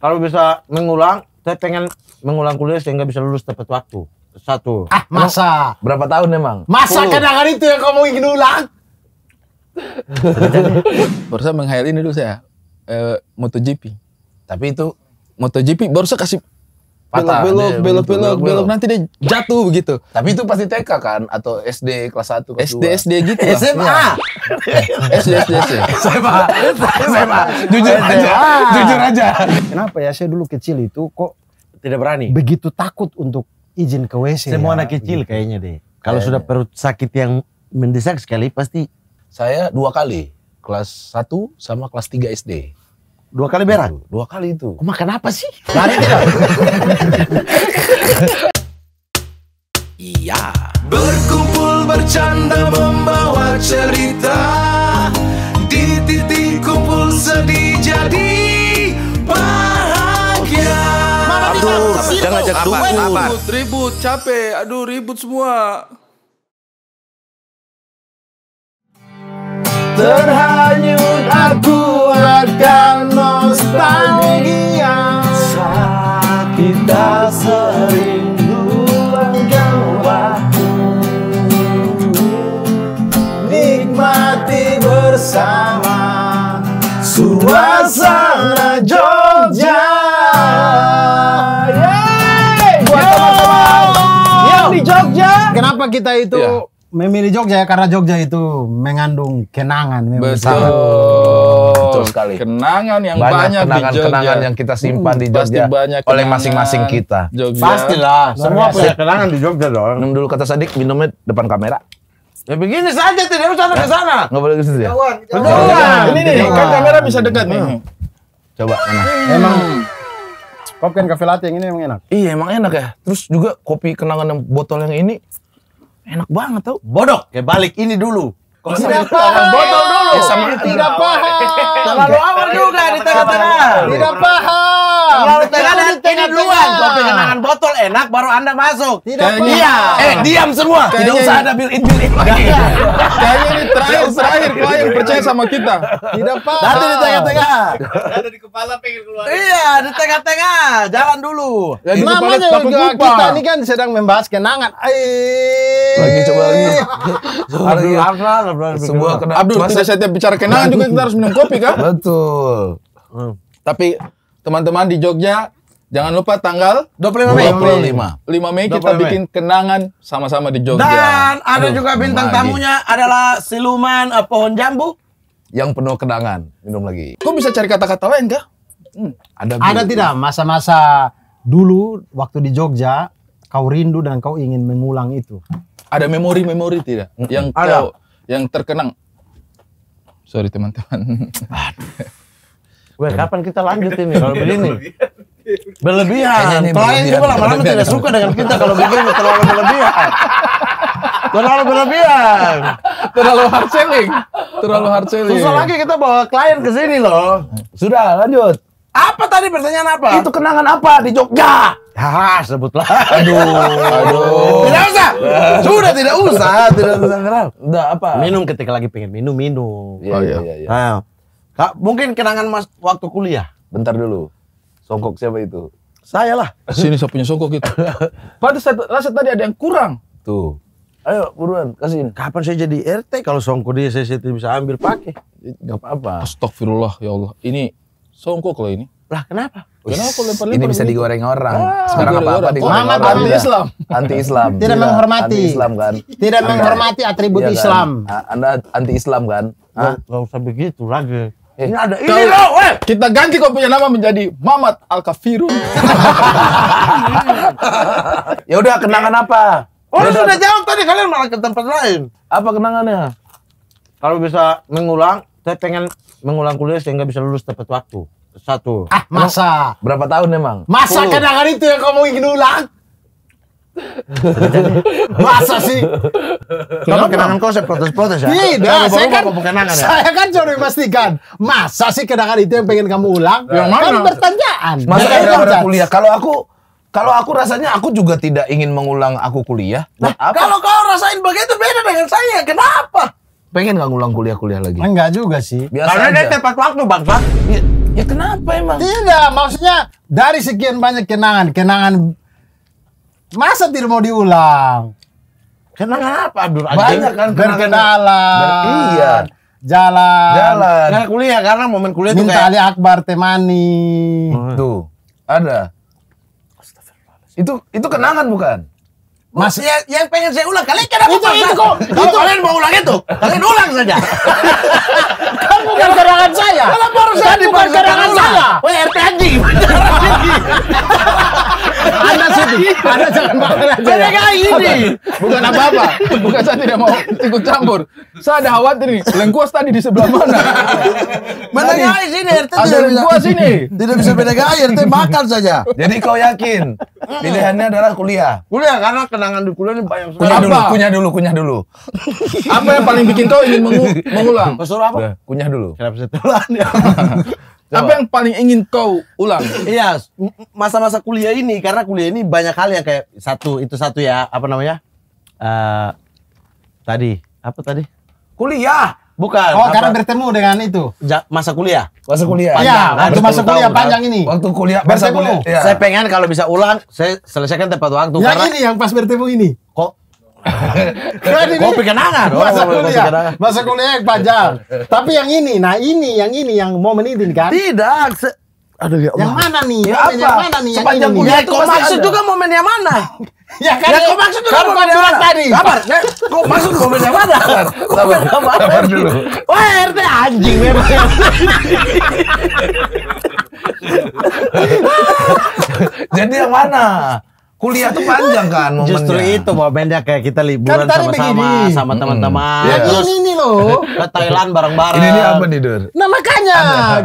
kalau bisa mengulang, saya pengen mengulang kuliah sehingga bisa lulus tepat waktu. Satu. Ah, masa? Emang, berapa tahun emang? Masa kenangan itu yang kamu ingin ulang? Barusan menghayal ini dulu saya. Eh, MotoGP. Tapi itu MotoGP baru saya kasih patah. Belok, belok, belok, belok, belok, nanti dia jatuh begitu. Tapi itu pasti TK kan atau SD kelas 1 kelas SD SD gitu lah. SMA. SD SD SD. SMA. SMA. Jujur aja. Jujur aja. Kenapa ya saya dulu kecil itu kok tidak berani. Begitu takut untuk izin ke WC. Semua anak kecil kayaknya deh. Kalau sudah perut sakit yang mendesak sekali pasti saya dua kali kelas 1 sama kelas 3 SD. Dua kali berang? Dua kali itu. makan apa sih? Lari Iya. Berkumpul bercanda membawa cerita Di titik kumpul sedih jadi bahagia Aduh, jangan ajak Ribut, ribut, capek. Aduh, ribut semua. Terhanyut aku akan nostalgia Saat kita sering luangkan waktu Nikmati bersama Suasana Jogja Yeay! Buat teman-teman yang di Jogja Kenapa kita itu yeah memilih Jogja ya karena Jogja itu mengandung kenangan memang betul. Sangat. betul sekali kenangan yang banyak, banyak kenangan, di Jogja kenangan yang kita simpan hmm, di mm, Jogja banyak oleh masing-masing kita Jogja. pastilah semua punya kenangan di Jogja dong minum dulu kata Sadik minumnya depan kamera Ya begini saja tidak usah ke eh, sana. Enggak boleh ke situ ya. Ini jauhan. Ini nih, kan kamera bisa dekat nih. Coba mana? Hmm. Emang Kopi kan kafe latte yang ini emang enak. Iya, emang enak ya. Terus juga kopi kenangan yang botol yang ini enak banget tau bodoh ya balik ini dulu Kok tidak paham bodoh dulu ya, sama tidak paham terlalu awal juga di tengah-tengah tidak paham Iya, kalau dan ini duluan. Kalau kenangan botol enak baru Anda masuk. Iya. Eh, iya. diam semua. Tidak usah ada built in iya. lagi. Kayaknya ini terakhir terakhir klien gitu. percaya sama kita. Tidak apa. di tengah-tengah. Ada di kepala pengen keluar. Iya, di tengah-tengah. Jalan dulu. Namanya kita ini kan sedang membahas kenangan. Eh. Lagi coba lagi. Sebuah kenangan. Abdul, tidak setiap bicara kenangan juga kita harus minum kopi kan? Betul. Tapi teman-teman di Jogja Jangan lupa tanggal 25 Mei. 25. 5 Mei kita bikin kenangan sama-sama di Jogja. Dan ada Aduh, juga bintang lagi. tamunya adalah siluman uh, pohon jambu yang penuh kenangan. Minum lagi. Kok bisa cari kata-kata lain kah? Hmm. Ada Ada tidak masa-masa dulu waktu di Jogja kau rindu dan kau ingin mengulang itu? Ada memori-memori tidak hmm. yang ada. kau yang terkenang? Sorry teman-teman. Weh, kan. kapan kita lanjut ini kalau kan begini? Berlebihan. Klien juga lama-lama tidak suka dengan kita kalau begini terlalu berlebihan. Terlalu berlebihan. Terlalu hard selling. Terlalu hard selling. Susah lagi kita bawa klien ke sini loh. Sudah, lanjut. Apa tadi pertanyaan apa? Itu kenangan apa di Jogja? Haha ya, sebutlah. Aduh, aduh. Tidak usah. Sudah tidak usah, tidak usah ngeral. Udah apa? Minum ketika lagi pengen minum, minum. Oh iya. iya, iya. iya. Nah, Kak, mungkin kenangan Mas waktu kuliah. Bentar dulu. Songkok siapa itu? Saya lah. Sini saya punya songkok itu. Pantas rasa tadi ada yang kurang. Tuh. Ayo buruan kasihin. Kapan saya jadi RT kalau songkok dia saya, saya bisa ambil pakai. Gak apa-apa. Astagfirullah ya Allah. Ini songkok loh ini. Lah kenapa? Kenapa aku lempar Ini bisa digoreng orang. Ah, Sekarang apa apa digoreng digoreng orang. anti Islam. Anti Islam. Tidak menghormati. Anti Islam kan. Tidak iya, kan? menghormati atribut iya kan? Islam. Ah, Anda anti Islam kan? Hah? Gak ah. usah begitu lagi. Eh, ini ada ini loh, eh. Kita ganti kok punya nama menjadi Mamat Al Kafirun. ya udah kenangan eh. apa? Oh, Yaudah. sudah jawab tadi kalian malah ke tempat lain. Apa kenangannya? Kalau bisa mengulang, saya pengen mengulang kuliah sehingga bisa lulus tepat waktu. Satu. Ah, masa? berapa tahun emang? Masa 10. kenangan itu yang kamu ingin ulang? Masa sih? Kenapa kenangan kau saya protes-protes ya? Tidak, saya kan, kenangan, ya? saya kan coba memastikan. Masa sih kenangan itu yang pengen kamu ulang? Yang mana? Kan pertanyaan. Masa kuliah? Kalau aku kalau aku rasanya aku juga tidak ingin mengulang aku kuliah. Nah, apa? Kalau kau rasain begitu beda dengan saya. Kenapa? Pengen nggak ngulang kuliah-kuliah lagi? Enggak juga sih. Biasa Karena dia tepat waktu, Bang. bang. Ya, ya kenapa emang? Tidak, maksudnya dari sekian banyak kenangan, kenangan Masa tidak mau diulang? Kenapa Abdur Banyak kan berkendala. Iya. Jalan. Jalan. Nah, kuliah karena momen kuliah itu kayak Ali Akbar temani. Hmm. Tuh. Ada. Itu itu kenangan bukan? Masih ya, yang pengen saya ulang kalian kenapa itu paksa? itu kok. Kalau itu. kalian mau ulang itu, kalian ulang saja. Kamu bukan serangan saya. Kalau baru saya bukan oh, serangan saya? Wah RT anjing. Anda sedih. Anda jangan baper aja. Saya kayak ini. Bukan apa-apa. Bukan saya tidak mau ikut campur. Saya ada khawatir nih. Lengkuas tadi di sebelah mana? Mana di sini RT ada lengkuas sini. Tidak bisa beda gaya. RT makan saja. Jadi kau yakin hmm. pilihannya adalah kuliah. Kuliah karena kenapa? kenangan di kuliah ini banyak sekali. Kunyah dulu, kunyah dulu, kunyah dulu. apa yang paling bikin kau ingin mengu mengulang? Pesuruh apa? Kunyah dulu. Kenapa setelan ya? Apa yang paling ingin kau ulang? Iya, masa-masa kuliah ini karena kuliah ini banyak hal yang kayak satu itu satu ya, apa namanya? Uh, tadi, apa tadi? Kuliah. Bukan. Oh, karena bertemu dengan itu. Ja, masa kuliah. Masa kuliah. Iya, kan? waktu masa kuliah tahun, panjang kan? ini. Waktu kuliah masa bertemu. kuliah. Ya. Saya pengen kalau bisa ulang, saya selesaikan tepat waktu. Yang karena... ini yang pas bertemu ini. Kok kan ini kopi kenangan oh, masa kuliah masa kuliah yang panjang tapi yang ini nah ini yang ini yang mau menidin kan tidak Aduh ya Allah. Yang mana nih? Ya, apa? Yang mana nih? Sepanjang yang Ya kok maksud juga momen yang mana? ya kan? Ya, kok maksud juga momen yang mana? Tadi. Sabar. Ya, kau maksud momen yang mana? Sabar. Sabar. Sabar dulu. Wah RT anjing memang. Jadi yang mana? kuliah tuh panjang kan momennya. Justru itu momennya kayak kita liburan sama-sama sama hmm. teman-teman. Hmm. Yeah. Terus ini, ini loh ke Thailand bareng-bareng. Ini, ini apa nih Dur? Nah makanya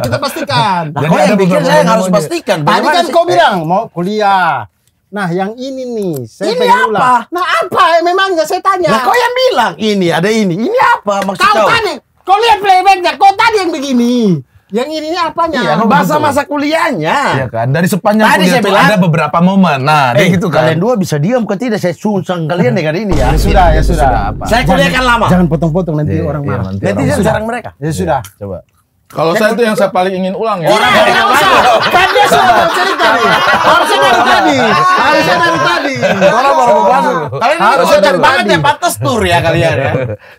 kita pastikan. Nah, kok yang bikin saya harus dia. pastikan. Tadi kan kau bilang mau kuliah. Nah yang ini nih saya Ini apa? Ulang. Nah apa eh, memangnya saya tanya Nah kau yang bilang ini ada ini Ini apa maksud kau? Kau tadi Kau lihat playbacknya Kau tadi yang begini yang ini apanya? Iya, Bahasa betul. masa kuliahnya. Iya kan? Dari sepanjang Tadi kuliah saya bilang, ada beberapa momen. Nah, eh, gitu kan. Kalian dua bisa diam kan tidak saya susang kalian dengan ini ya. ya gitu, sudah, ya, ya sudah. sudah Saya kuliahkan lama. Jangan potong-potong nanti iya, orang iya, marah. Nanti, nanti jarang mereka. ya sudah. Iya, coba. Kalau saya itu yang saya paling ingin ulang ya. Orang ya, yang usah. Kan dia sudah cerita. nih. Harusnya dari tadi. Harusnya dari tadi. Orang baru mau masuk. Kalian harus kocak banget ya pantas tur ya kalian ya.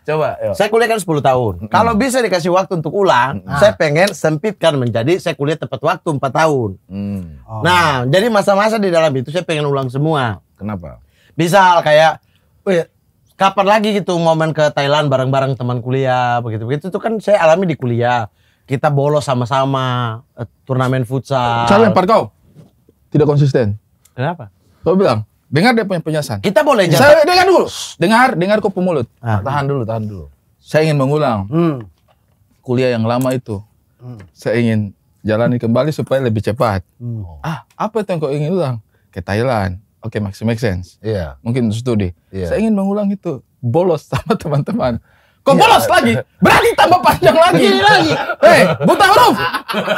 Coba. Yuk. Saya kuliah kan 10 tahun. Hmm. Kalau bisa dikasih waktu untuk ulang, hmm. saya pengen sempitkan menjadi saya kuliah tepat waktu 4 tahun. Hmm. Oh. Nah, jadi masa-masa di dalam itu saya pengen ulang semua. Kenapa? Misal kayak kapan lagi gitu momen ke Thailand bareng-bareng teman kuliah begitu-begitu itu kan saya alami di kuliah kita bolos sama-sama eh, turnamen futsal. Saya lempar kau. Tidak konsisten. Kenapa? Kau bilang, dengar dia punya penjelasan. Kita boleh jatuh. Saya dengar dulu. Dengar, dengar kau pemulut. Ah. Tahan dulu, tahan dulu. Saya ingin mengulang. Hmm. Kuliah yang lama itu. Hmm. Saya ingin jalani kembali supaya lebih cepat. Hmm. Ah, apa itu yang kau ingin ulang? Ke Thailand. Oke, okay, make sense. Iya. Yeah. Mungkin studi. Yeah. Saya ingin mengulang itu. Bolos sama teman-teman. Kok iya. bolos lagi? Berarti tambah panjang lagi. Gini iya lagi. Hei, eh, buta huruf.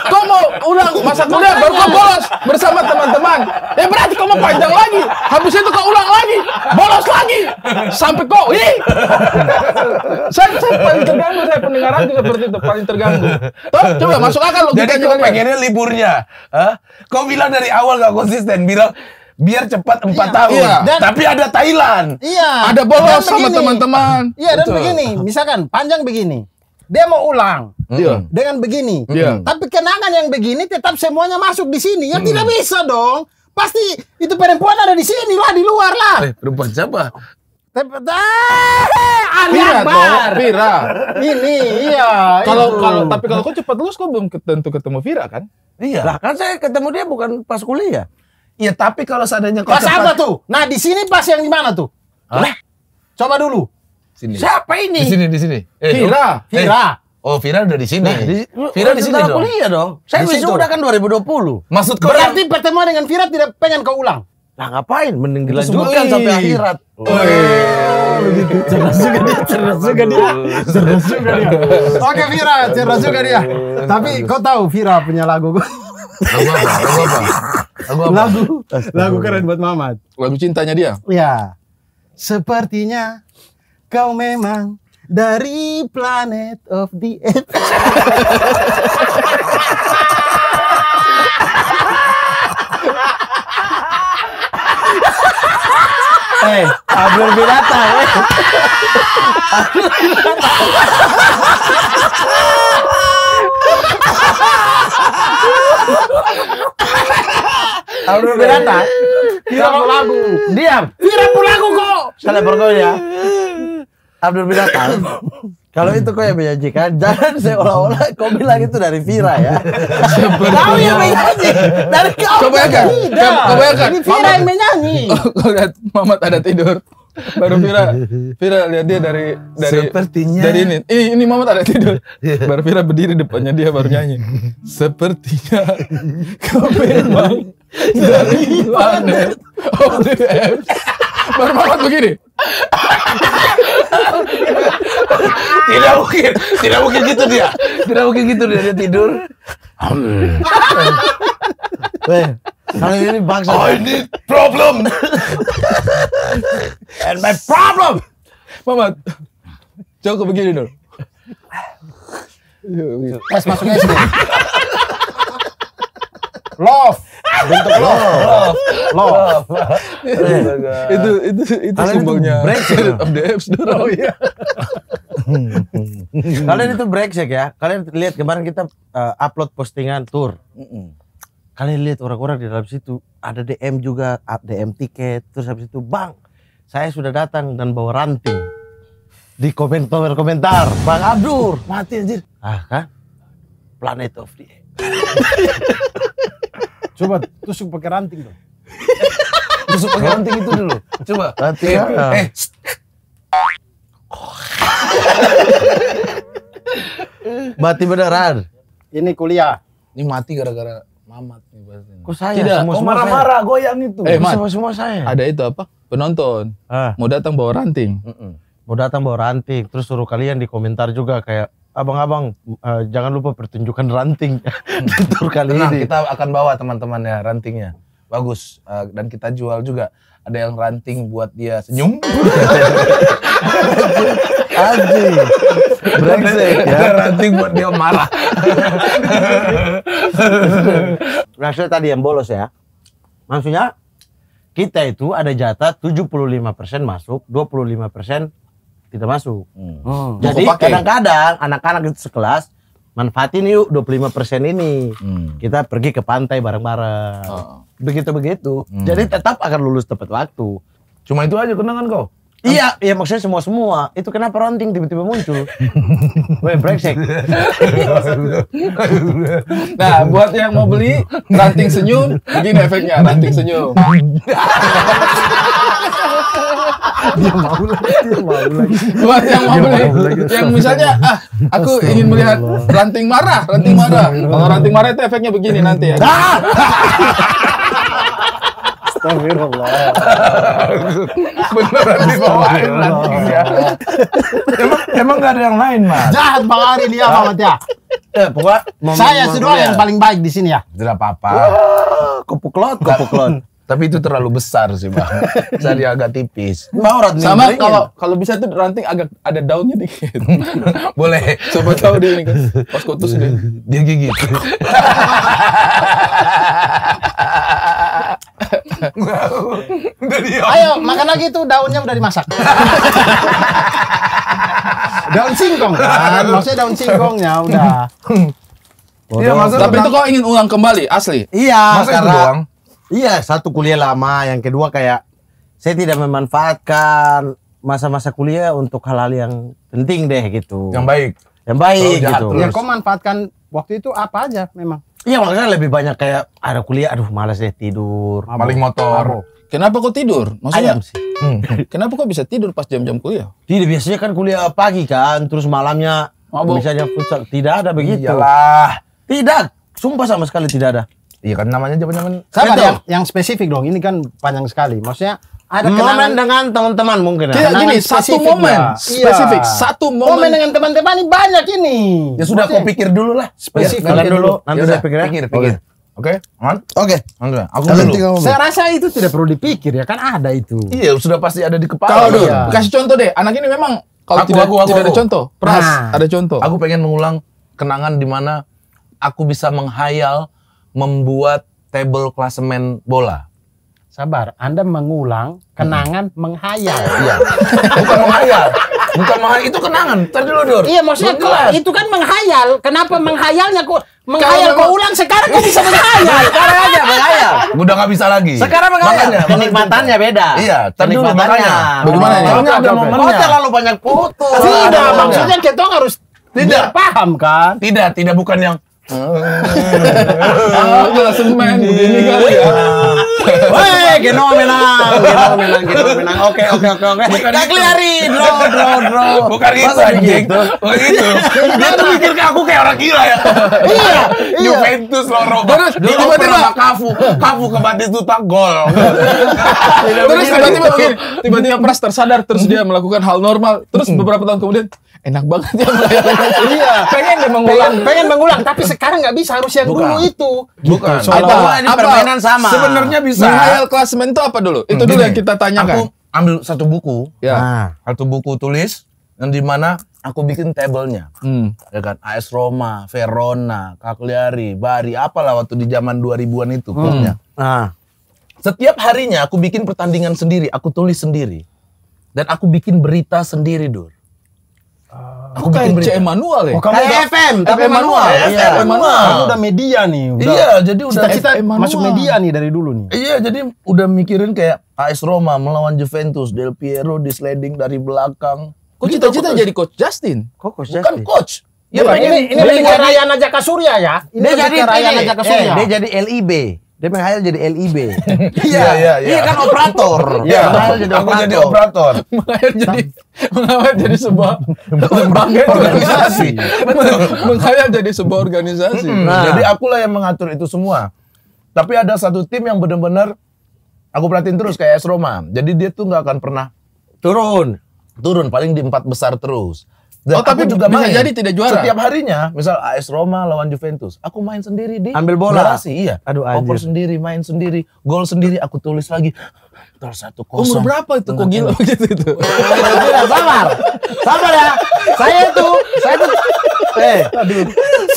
Kau mau ulang masa kuliah baru kau bolos bersama teman-teman. Ya berarti kau mau panjang lagi. Habis itu kau ulang lagi. Bolos lagi. Sampai kau, ih. Saya, saya paling terganggu, saya pendengar aku seperti itu. Paling terganggu. Tuh, coba masuk akal logikanya. Jadi kau pengennya liburnya. Hah? Kau bilang dari awal gak konsisten. Bilang, biar cepat empat iya, tahun. Iya. Dan, Tapi ada Thailand. Iya. Ada bolos sama teman-teman. Iya, Betul. dan begini, misalkan panjang begini. Dia mau ulang mm. dengan begini. -hmm. Tapi kenangan yang begini tetap semuanya masuk di sini. Ya mm. tidak bisa dong. Pasti itu perempuan ada di sini lah, di luar lah. Eh, perempuan siapa? Ali ah, Akbar. Vira. Ini iya. Kalau kalau tapi kalau kau cepat lulus kau belum tentu ketemu Vira kan? Iya. Lah kan saya ketemu dia bukan pas kuliah. Iya, tapi kalau seandainya kau Pas apa tuh? Nah, di sini pas yang di mana tuh? Hah? Coba dulu. Sini. Siapa ini? Di sini, di sini. Eh, Vira, Vira. eh. Oh, Vira udah di sini. Nah, di, Vira di sini dong. kuliah dong. Saya wisuda kan 2020. Maksud kau Berarti yang... pertemuan dengan Vira tidak pengen kau ulang. Lah ngapain? Mending dilanjutkan sampai akhirat. Oh, iya, iya, iya, begitu. Cerdas juga dia, cerdas juga dia. Cerdas juga dia. Oke, Vira, cerdas juga dia. Tapi kau tahu Vira punya lagu Lagu apa? Lagu apa? Lagu apa? Lagu, lagu keren buat Mamat. Lagu cintanya dia? Ya. Sepertinya kau memang dari planet of the apes. Eh, Abdul binatang. Eh. Abdul binatang. Kalau dulu berata, mau lagu. Diam. Vira lagu kok. Salah bergoy ya. Abdul Binatang. Kalau itu kau yang menyajikan, jangan seolah-olah kau bilang itu dari Vira ya. kau yang menyanyi, dari kau. Coba ya, coba ya. kan? Vira yang menyanyi. Kau Mama ada tidur. Baru Vira, Vira lihat dia dari dari Sepertinya. dari ini. Ini, ini Mamat ada tidur. Iya. Baru Vira berdiri depannya dia baru nyanyi. Sepertinya kau memang iya. dari planet of the apes. Baru Mamat begini tidak mungkin, tidak mungkin gitu dia. Tidak mungkin gitu dia, dia tidur. Weh, kalau ini bangsa. Oh, I need problem. And my problem. Mama, Coba begini dong. Tes masuknya sih. Love bentuk love love love, love. itu itu itu Kalian simbolnya ya? Spirit of the dulu. oh iya kalian itu Brexit ya kalian lihat kemarin kita uh, upload postingan tour kalian lihat orang-orang di dalam situ ada DM juga DM tiket terus habis itu bang saya sudah datang dan bawa ranting di komentar komentar bang Abdur mati anjir ah kan planet of the Coba tusuk pakai ranting dong. Tusuk pakai ranting itu dulu. Coba. nanti ya. eh. eh mati beneran. Ini kuliah. Ini mati gara-gara mamat nih pasti. Kok saya? Tidak, semua, -semua oh, marah-marah goyang itu. Eh, eh, Mat, semua, semua saya. Ada itu apa? Penonton. Ah. Mau datang bawa ranting. Mm -mm. Mau datang bawa ranting, terus suruh kalian di komentar juga kayak abang-abang uh, jangan lupa pertunjukan ranting hmm. di tur kali Tenang, ini. Kita akan bawa teman-teman ya rantingnya. Bagus uh, dan kita jual juga ada yang ranting buat dia senyum. Aji. berarti ya. ranting buat dia marah. nah, tadi yang bolos ya. Maksudnya kita itu ada jatah 75% masuk, 25% kita masuk. Hmm. Hmm. Jadi kadang-kadang anak-anak itu sekelas manfaatin yuk 25% ini. Hmm. Kita pergi ke pantai bareng-bareng. begitu oh. Begitu-begitu. Hmm. Jadi tetap akan lulus tepat waktu. Cuma itu aja kenangan kau? Iya, iya maksudnya semua semua. Itu kenapa ronting tiba-tiba muncul? Weh brengsek. nah, buat yang mau beli ranting senyum, begini efeknya ranting senyum. dia mau lagi, dia mau lagi. Buat yang mau lagi, yang misalnya ah, aku ingin melihat ranting marah, ranting marah. Kalau ranting marah itu efeknya begini nanti ya. Ah! Astagfirullah. Ya. emang emang gak ada yang lain, Mas. Jahat Bang Ari dia banget ya. Eh, pokoknya saya sudah yang paling baik di sini ya. Tidak apa-apa. Kepuklot, kepuklot. Tapi itu terlalu besar sih bang. Jadi agak tipis. Mau ranting Sama kalau kalau bisa tuh ranting agak ada daunnya dikit. Boleh. coba tahu dia ini kan. Pas kutus dia. Dia gigit. Ayo makan lagi tuh daunnya udah dimasak. daun singkong kan. Maksudnya daun singkongnya udah. Iya, Tapi itu kau ingin ulang kembali asli. Iya, Masa karena itu Iya, satu kuliah lama, yang kedua kayak saya tidak memanfaatkan masa-masa kuliah untuk hal-hal yang penting deh gitu. Yang baik. Yang baik Lalu gitu. Yang kau manfaatkan waktu itu apa aja memang? Iya makanya lebih banyak kayak ada kuliah, aduh malas deh tidur. Maling motor. Kenapa kok tidur? Maksudnya, Ayam sih. Hmm. kenapa kok bisa tidur pas jam-jam kuliah? Tidak, biasanya kan kuliah pagi kan, terus malamnya Mabuk. misalnya futsal. Tidak ada begitu. Iyalah. Tidak, sumpah sama sekali tidak ada. Iya kan namanya zaman-zaman Saya ada yang, yang spesifik dong. Ini kan panjang sekali. Maksudnya ada kenangan dengan teman-teman mungkin. Tidak, ya. gini, satu momen iya. spesifik, iya. satu momen. Momen dengan teman-teman ini banyak ini. Ya sudah, Maksudnya, kau pikir dulu lah. Spesifik kalian dulu. Nanti ya, saya pikir, ya. pikir, pikir. Oke, man? Oke. Okay. Aku dulu. Saya rasa itu tidak perlu dipikir ya kan ada itu. Iya, sudah pasti ada di kepala. Kalau dulu. Iya. Kasih contoh deh. Anak ini memang kalau aku, tidak, aku, aku, tidak aku. ada contoh. Pras, nah. ada contoh. Aku pengen mengulang kenangan di mana aku bisa menghayal membuat table klasemen bola? Sabar, Anda mengulang kenangan hmm. menghayal. Iya. Bukan menghayal. Bukan menghayal, itu kenangan. Tadi dulu, Dur. Iya, maksudnya kok, itu kan menghayal. Kenapa menghayalnya kok menghayal kok ulang sekarang kok bisa menghayal? Nah, sekarang aja menghayal. Udah nggak bisa lagi. Sekarang menghayal. Makanya, kenikmatannya beda. Iya, tadi makanya. Bagaimana ya? Kalau ada momennya. Kok terlalu banyak foto. Tidak, maksudnya kita harus tidak paham kan? Tidak, tidak bukan yang Oh, oh langsung main begini kan ya. Woi, Geno menang, Geno menang, Geno menang. Oke, oke, oke, oke. Bukan Cagliari, draw, draw, draw. Bukan itu anjing. Bukan itu. Dia tuh mikir ke aku kayak orang gila ya. Iya, iya. Juventus loh Roma. Terus tiba-tiba Kafu, Kafu ke Batistuta gol. Terus tiba-tiba gitu. tiba-tiba Pras tersadar terus dia melakukan hal normal. Terus beberapa tahun kemudian enak banget ya iya pengen deh mengulang pengen, pengen mengulang tapi sekarang nggak bisa harus yang bukan. dulu itu bukan soal apa, ini permainan sama sebenarnya bisa menghayal klasmen itu apa dulu itu hmm, dulu yang kita tanyakan aku ambil satu buku ya nah. satu buku tulis yang di mana aku bikin tabelnya hmm. ya kan AS Roma Verona Cagliari Bari apalah waktu di zaman 2000-an itu hmm. klubnya nah. setiap harinya aku bikin pertandingan sendiri aku tulis sendiri dan aku bikin berita sendiri Dur Aku kayak CM manual ya. Oh, kayak udah FM, tapi manual. FM manual. Aku udah media nih. Udah iya, jadi udah cita-cita masuk media nih dari dulu nih. Iya, jadi udah mikirin kayak AS Roma melawan Juventus, Del Piero di sliding dari belakang. Kok gitu, cita-cita jadi coach Justin? Kok coach Justin? Bukan coach. Ya, ini ini, ini, ini ini, ini, Surya ya. Ini dia ini, ini, ini, eh, Surya. ini, jadi LIB. Dia pengen hire jadi LIB. Iya, iya, iya, iya. Iya kan operator. Iya, iya jadi aku jadi operator. Menghayal jadi menghayal jadi sebuah lembaga organisasi. Betul. Menghayal jadi sebuah organisasi. Nah. Jadi akulah yang mengatur itu semua. Tapi ada satu tim yang benar-benar aku perhatiin terus kayak S Roma. Jadi dia tuh nggak akan pernah turun. Turun paling di empat besar terus. Dan oh tapi juga main. jadi tidak juara. Setiap harinya, misal AS Roma lawan Juventus, aku main sendiri di ambil bola. Garasi, iya. Aduh anjir. Oper sendiri, main sendiri, gol sendiri aku tulis lagi. Terus satu kosong. Umur berapa itu kok gila gitu itu? sabar. Sabar ya. Saya itu, saya itu Eh, aduh.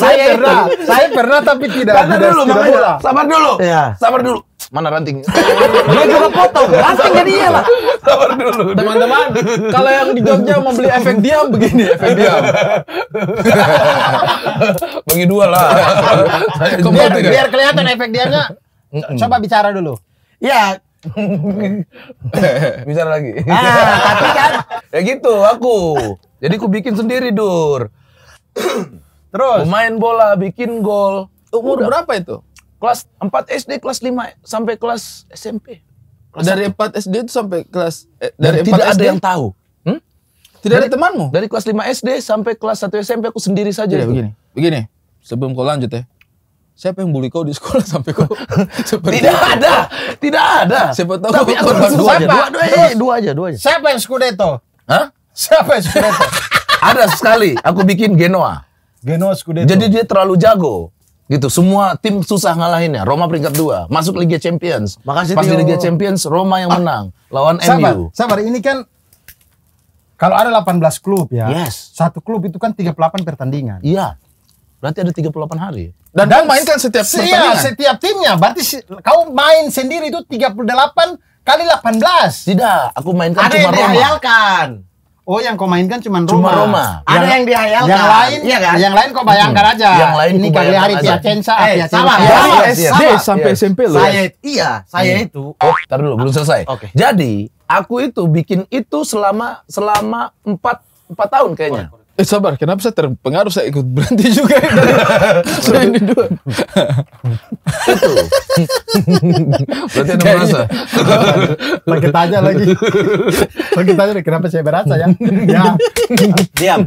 Saya, saya pernah, saya pernah tapi tidak. Sabar dulu, makanya. Sabar dulu. Ya. Sabar dulu Mana ranting? dia juga potong. Ranting jadi iya lah. Sabar dulu. Teman-teman, kalau yang di Jogja mau beli efek diam begini, efek diam. Bagi dua lah. biar, biar kelihatan efek diamnya. Coba bicara dulu. Iya. Bicara lagi. Ah, tapi kan ya gitu aku. Jadi ku bikin sendiri dur. Terus main bola, bikin gol. Umur berapa itu? kelas 4 SD, kelas 5 sampai kelas SMP. Kelas dari 1. 4 SD itu sampai kelas eh, dari Dan 4 tidak SD. ada yang tahu. Hmm? Tidak dari, ada temanmu. Dari kelas 5 SD sampai kelas 1 SMP aku sendiri saja. Iya, tidak, begini. Begini. Sebelum kau lanjut ya. Siapa yang bully kau di sekolah sampai kau seperti Tidak itu. ada. Tidak ada. Siapa tahu Tapi aku korban dua, aja. dua, dua, eh, dua aja, dua aja. Siapa yang skudeto? Hah? Siapa yang skudeto? ada sekali aku bikin Genoa. Genoa skudeto. Jadi dia terlalu jago. Gitu, semua tim susah ngalahinnya. Roma peringkat dua, masuk Liga Champions. Makasih Pas di Liga Champions Roma yang ah. menang lawan sabar, MU. Sabar, ini kan kalau ada 18 klub ya. Yes. Satu klub itu kan 38 pertandingan. Iya. Berarti ada 38 hari. Dan, Dan kau mainkan setiap iya, pertandingan. Iya, setiap timnya. Berarti kau main sendiri itu 38 kali 18. Tidak, aku mainkan ada cuma Roma. dihayalkan Oh, yang kau mainkan cuma Roma. Cuma Roma. Ada yang, yang dihayalkan. Yang lain, iya kan? Yang lain kau hmm. bayangkan hmm. aja. Yang lain ini kali hari censa, eh, dia Salah, ya, salah, ya, salah. sampai SMP loh. Saya iya, saya hmm. itu. Oh, tar dulu, belum selesai. Oke. Okay. Jadi, aku itu bikin itu selama selama 4 4 tahun kayaknya. Eh sabar, kenapa saya terpengaruh saya ikut berhenti juga ya? Sudah ini dua. Itu. Berarti ada merasa. Pakai tanya lagi. Pakai tanya lagi kenapa saya merasa ya. Ya. Diam.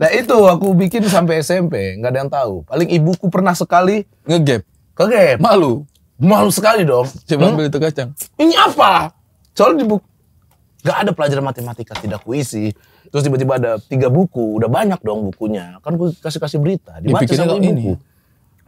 nah itu aku bikin sampai SMP, nggak ada yang tahu. Paling ibuku pernah sekali ngegap. Kegap. Malu. Malu sekali dong. Coba ambil hmm? itu kacang. Ini apa? soalnya di buku gak ada pelajaran matematika tidak kuisi terus tiba-tiba ada tiga buku udah banyak dong bukunya kan gue kasih kasih berita dibaca sama ini. buku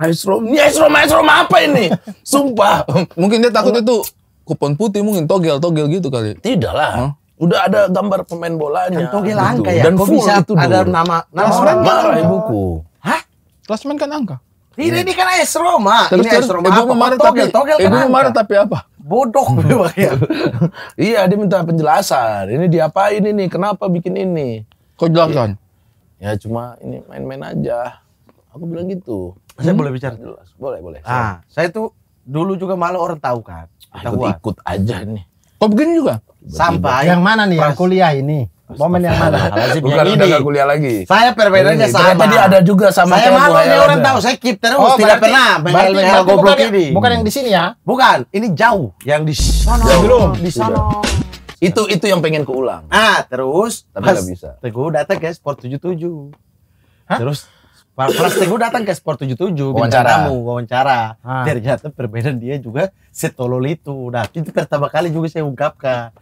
Ice ini Ice Roma, Ice apa ini? Sumpah. mungkin dia takut itu kupon putih mungkin togel-togel gitu kali. Tidak lah. Huh? Udah ada gambar pemain bolanya. Kan togel gitu. angka ya. Dan Kok bisa itu ada dulu. nama ah, nama orang marah kan buku. Hah? Klasmen kan angka. Ini, iya. ini kan AS Roma. Ah. Terus, ini AS Roma. apa? marah togel, togel kan Ibu marah tapi apa? bodoh memang ya. iya, dia minta penjelasan. Ini diapain ini? Kenapa bikin ini? Kok jelaskan? Ya, ya cuma ini main-main aja. Aku bilang gitu. Saya hmm? boleh bicara jelas Boleh, boleh. Ah, saya tuh dulu juga malu orang tahu kan. Ikut-ikut aja nih. Kok begini juga? Sampai yang mana nih? Yang kuliah ini. Momen yang mana? Bukan udah gak kuliah lagi. Saya perbedaannya sama. Ternyata dia ada juga sama saya malu nih orang tahu saya keep terus oh, tidak pernah Berarti mengel goblok bukan, ini. Bukan yang di sini ya? Bukan, ini jauh yang di sana. Jauh. Belum di sana. Itu itu yang pengen kuulang. Ah, terus tapi pas bisa. Teguh datang ke Sport 77. Hah? Terus Plus Teguh datang ke Sport 77 wawancara. tamu wawancara. Ah. Ternyata perbedaan dia juga setolol itu. Nah, itu pertama kali juga saya ungkapkan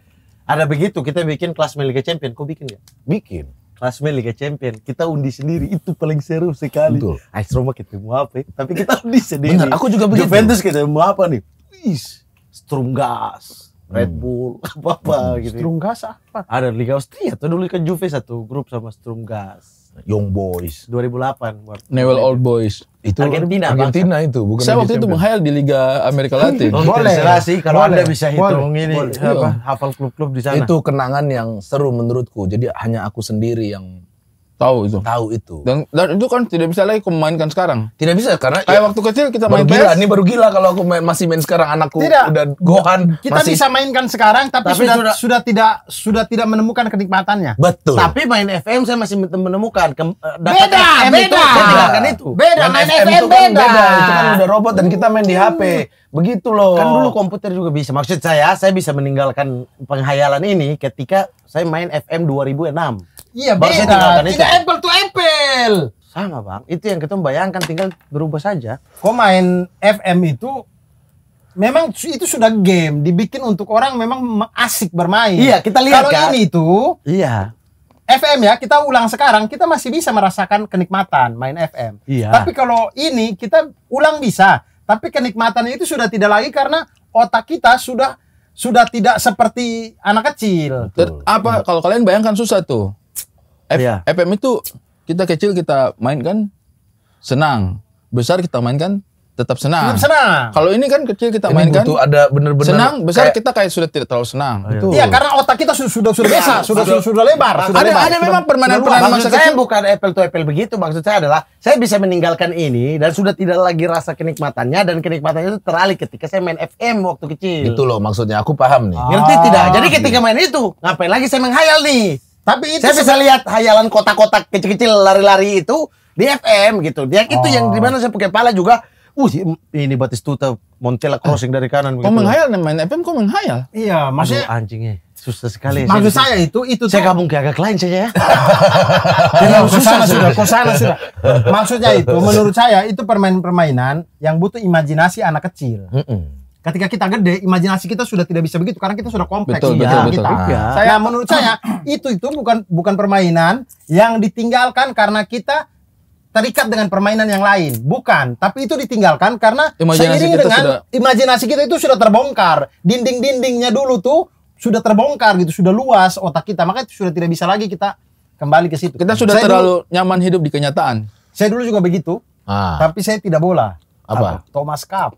ada begitu kita bikin kelas Liga Champion, kok bikin nggak? Bikin. kelas Liga Champion, kita undi sendiri itu paling seru sekali. Betul. Ice Roma ketemu apa? Ya? Tapi kita undi sendiri. Benar, aku juga begitu. Juventus mau apa nih? Wis, Gas hmm. Red Bull, apa apa hmm. gitu. Ya. Gas apa? Ada Liga Austria tuh dulu kan Juve satu grup sama Gas Young Boys. 2008 buat Newell Old Boys. Itu Argentina, Argentina bangsa. itu bukan. Saya waktu itu menghayal di Liga Amerika Latin. boleh sih kalau boleh. Anda bisa hitung ini boleh. apa iya. hafal klub-klub di sana. Itu kenangan yang seru menurutku. Jadi hanya aku sendiri yang Tahu itu. Tahu itu. Dan, dan itu kan tidak bisa lagi kemainkan sekarang. Tidak bisa karena kayak ya, waktu kecil kita main gila. PS. Gila, ini baru gila kalau aku main, masih main sekarang anakku tidak. udah gohan. Kita masih, bisa mainkan sekarang tapi, tapi sudah, sudah sudah tidak sudah tidak menemukan kenikmatannya. Betul. Tapi main FM saya masih menemukan ke, eh, beda, FM beda. Itu, saya itu. Beda main, main FM, FM itu Kan beda. Itu kan udah robot dan kita main di HP. Hmm. Begitu loh. Kan dulu komputer juga bisa. Maksud saya, saya bisa meninggalkan penghayalan ini ketika saya main FM 2006. Iya, Baru beda. Tidak itu. apple to apple. Sama, Bang. Itu yang kita bayangkan tinggal berubah saja. Kok main FM itu memang itu sudah game dibikin untuk orang memang asik bermain. Iya, kita lihat Kalau ini itu Iya. FM ya, kita ulang sekarang, kita masih bisa merasakan kenikmatan main FM. Iya. Tapi kalau ini kita ulang bisa, tapi kenikmatannya itu sudah tidak lagi karena otak kita sudah sudah tidak seperti anak kecil. Betul. apa kalau kalian bayangkan susah tuh. F iya. FM itu kita kecil kita mainkan senang, besar kita mainkan tetap senang. Tetap senang. Kalau ini kan kecil kita ini mainkan. Butuh ada benar-benar senang besar kayak, kita kayak sudah tidak terlalu senang. Oh, iya, Betul. Iya, karena otak kita sudah sudah sudah iya. biasa, sudah sudah, sudah lebar. Sudah ada lebar. ada memang permainan-permainan maksud saya kecil. bukan apple to apple begitu, maksud saya adalah saya bisa meninggalkan ini dan sudah tidak lagi rasa kenikmatannya dan kenikmatannya itu teralih ketika saya main FM waktu kecil. Itu loh maksudnya, aku paham nih. Ah, Ngerti tidak? Jadi ketika main itu, ngapain lagi saya menghayal nih? Tapi itu saya bisa lihat hayalan kotak-kotak kecil-kecil lari-lari itu di FM gitu. Dia oh. itu ah. yang dimana saya pakai pala juga uh ini Batistuta Montella eh, crossing dari kanan. Kau menghayal menghayal main FM, kau menghayal. Iya, maksudnya Aduh, anjingnya eh. susah sekali. Maksud saya, itu itu. Saya gabung ke agak lain saja ya. Tidak susah sudah, kau sana sudah. Maksudnya itu, menurut saya itu permainan-permainan yang butuh imajinasi anak kecil. Mm -mm. Ketika kita gede, imajinasi kita sudah tidak bisa begitu karena kita sudah kompleks betul, ya, betul, kita. Betul. Ya. Saya menurut saya itu itu bukan bukan permainan yang ditinggalkan karena kita terikat dengan permainan yang lain. Bukan, tapi itu ditinggalkan karena imajinasi seiring dengan sudah... imajinasi kita itu sudah terbongkar. Dinding-dindingnya dulu tuh sudah terbongkar gitu, sudah luas otak kita. Makanya sudah tidak bisa lagi kita kembali ke situ. Kita sudah saya terlalu dulu, nyaman hidup di kenyataan. Saya dulu juga begitu. Ah. Tapi saya tidak bola. Apa? Atau, Thomas Cup.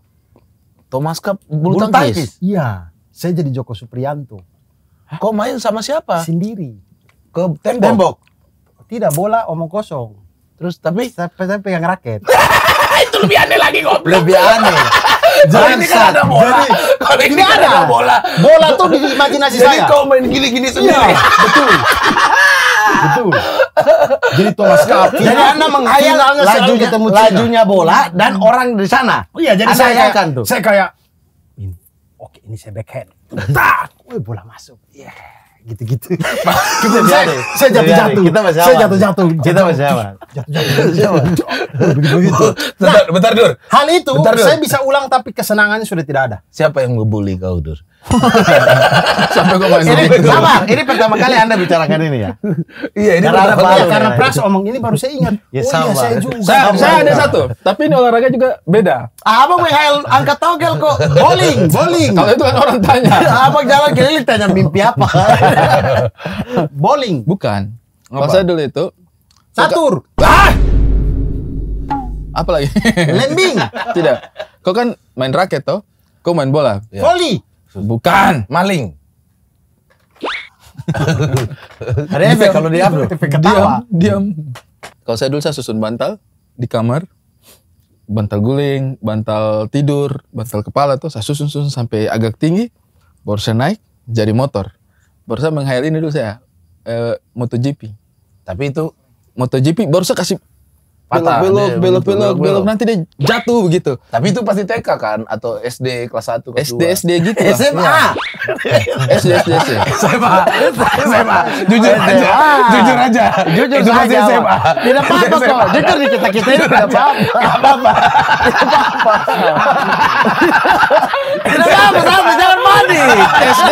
Thomas Cup bulu, tangkis. Iya. Saya jadi Joko Suprianto. Hah? Kok main sama siapa? Sendiri. Ke tembok. tembok. Tidak bola omong kosong. Terus tapi sampai saya pegang raket. itu lebih aneh lagi kok. Lebih aneh. Jangan ini kan ada bola. Jadi, kalau ini, ini kan ada. ada bola. Bola tuh di imajinasi saya. Jadi kau main gini-gini iya, sendiri. Ya, betul. Betul. Jadi Thomas Cup. Jadi Anda menghayal laju ketemu lajunya bola dan orang di sana. Oh iya, jadi saya kan tuh. saya kayak ini, oke ini saya backhand. Tak, bola masuk. Yeah gitu-gitu. kita iya, iya. saya, saya iya, jatuh-jatuh. Kita masih Saya jatuh-jatuh. Kita masih aman. Jatuh-jatuh. Begitu. Bentar, bentar nah, Dur. Hal itu bentar, Dur. saya bisa ulang tapi kesenangannya sudah tidak ada. Siapa yang ngebully kau Dur? Sampai gua main ini, gitu. Sabar, ini pertama kali Anda bicarakan ini ya. iya, ini karena, pertama kali. Karena Pras omong ini baru saya ingat. Ya, oh, sama. Iya, saya juga. Saya, sama. saya ada satu, tapi ini olahraga juga beda. Apa WHL angkat togel kok. Bowling, bowling. Kalau itu kan orang tanya. Apa jalan kiri tanya mimpi apa. bowling. Bukan. Kalau saya dulu itu Catur. Ah! Apa lagi? Lembing. Tidak. Kau kan main raket toh? Kau main bola. Volley. Bukan, maling. Ada efek kalau dia Efek ketawa. Diam, diam. Kalau saya dulu saya susun bantal di kamar. Bantal guling, bantal tidur, bantal kepala tuh saya susun-susun sampai agak tinggi. Baru saya naik jadi motor. Baru saya menghayal ini dulu saya. Eh, MotoGP. Tapi itu MotoGP baru saya kasih Iya, belok belok belok belok belok nanti dia jatuh begitu. Tapi itu pasti TK kan atau SD kelas satu SD SD gitu. SMA. SD SD SMA. SMA. Jujur aja. Jujur aja. Jujur itu SMA. Tidak apa-apa kok. Jujur di kita kita ini tidak apa-apa. Tidak apa-apa. Tidak apa-apa. apa Jangan mandi. SD.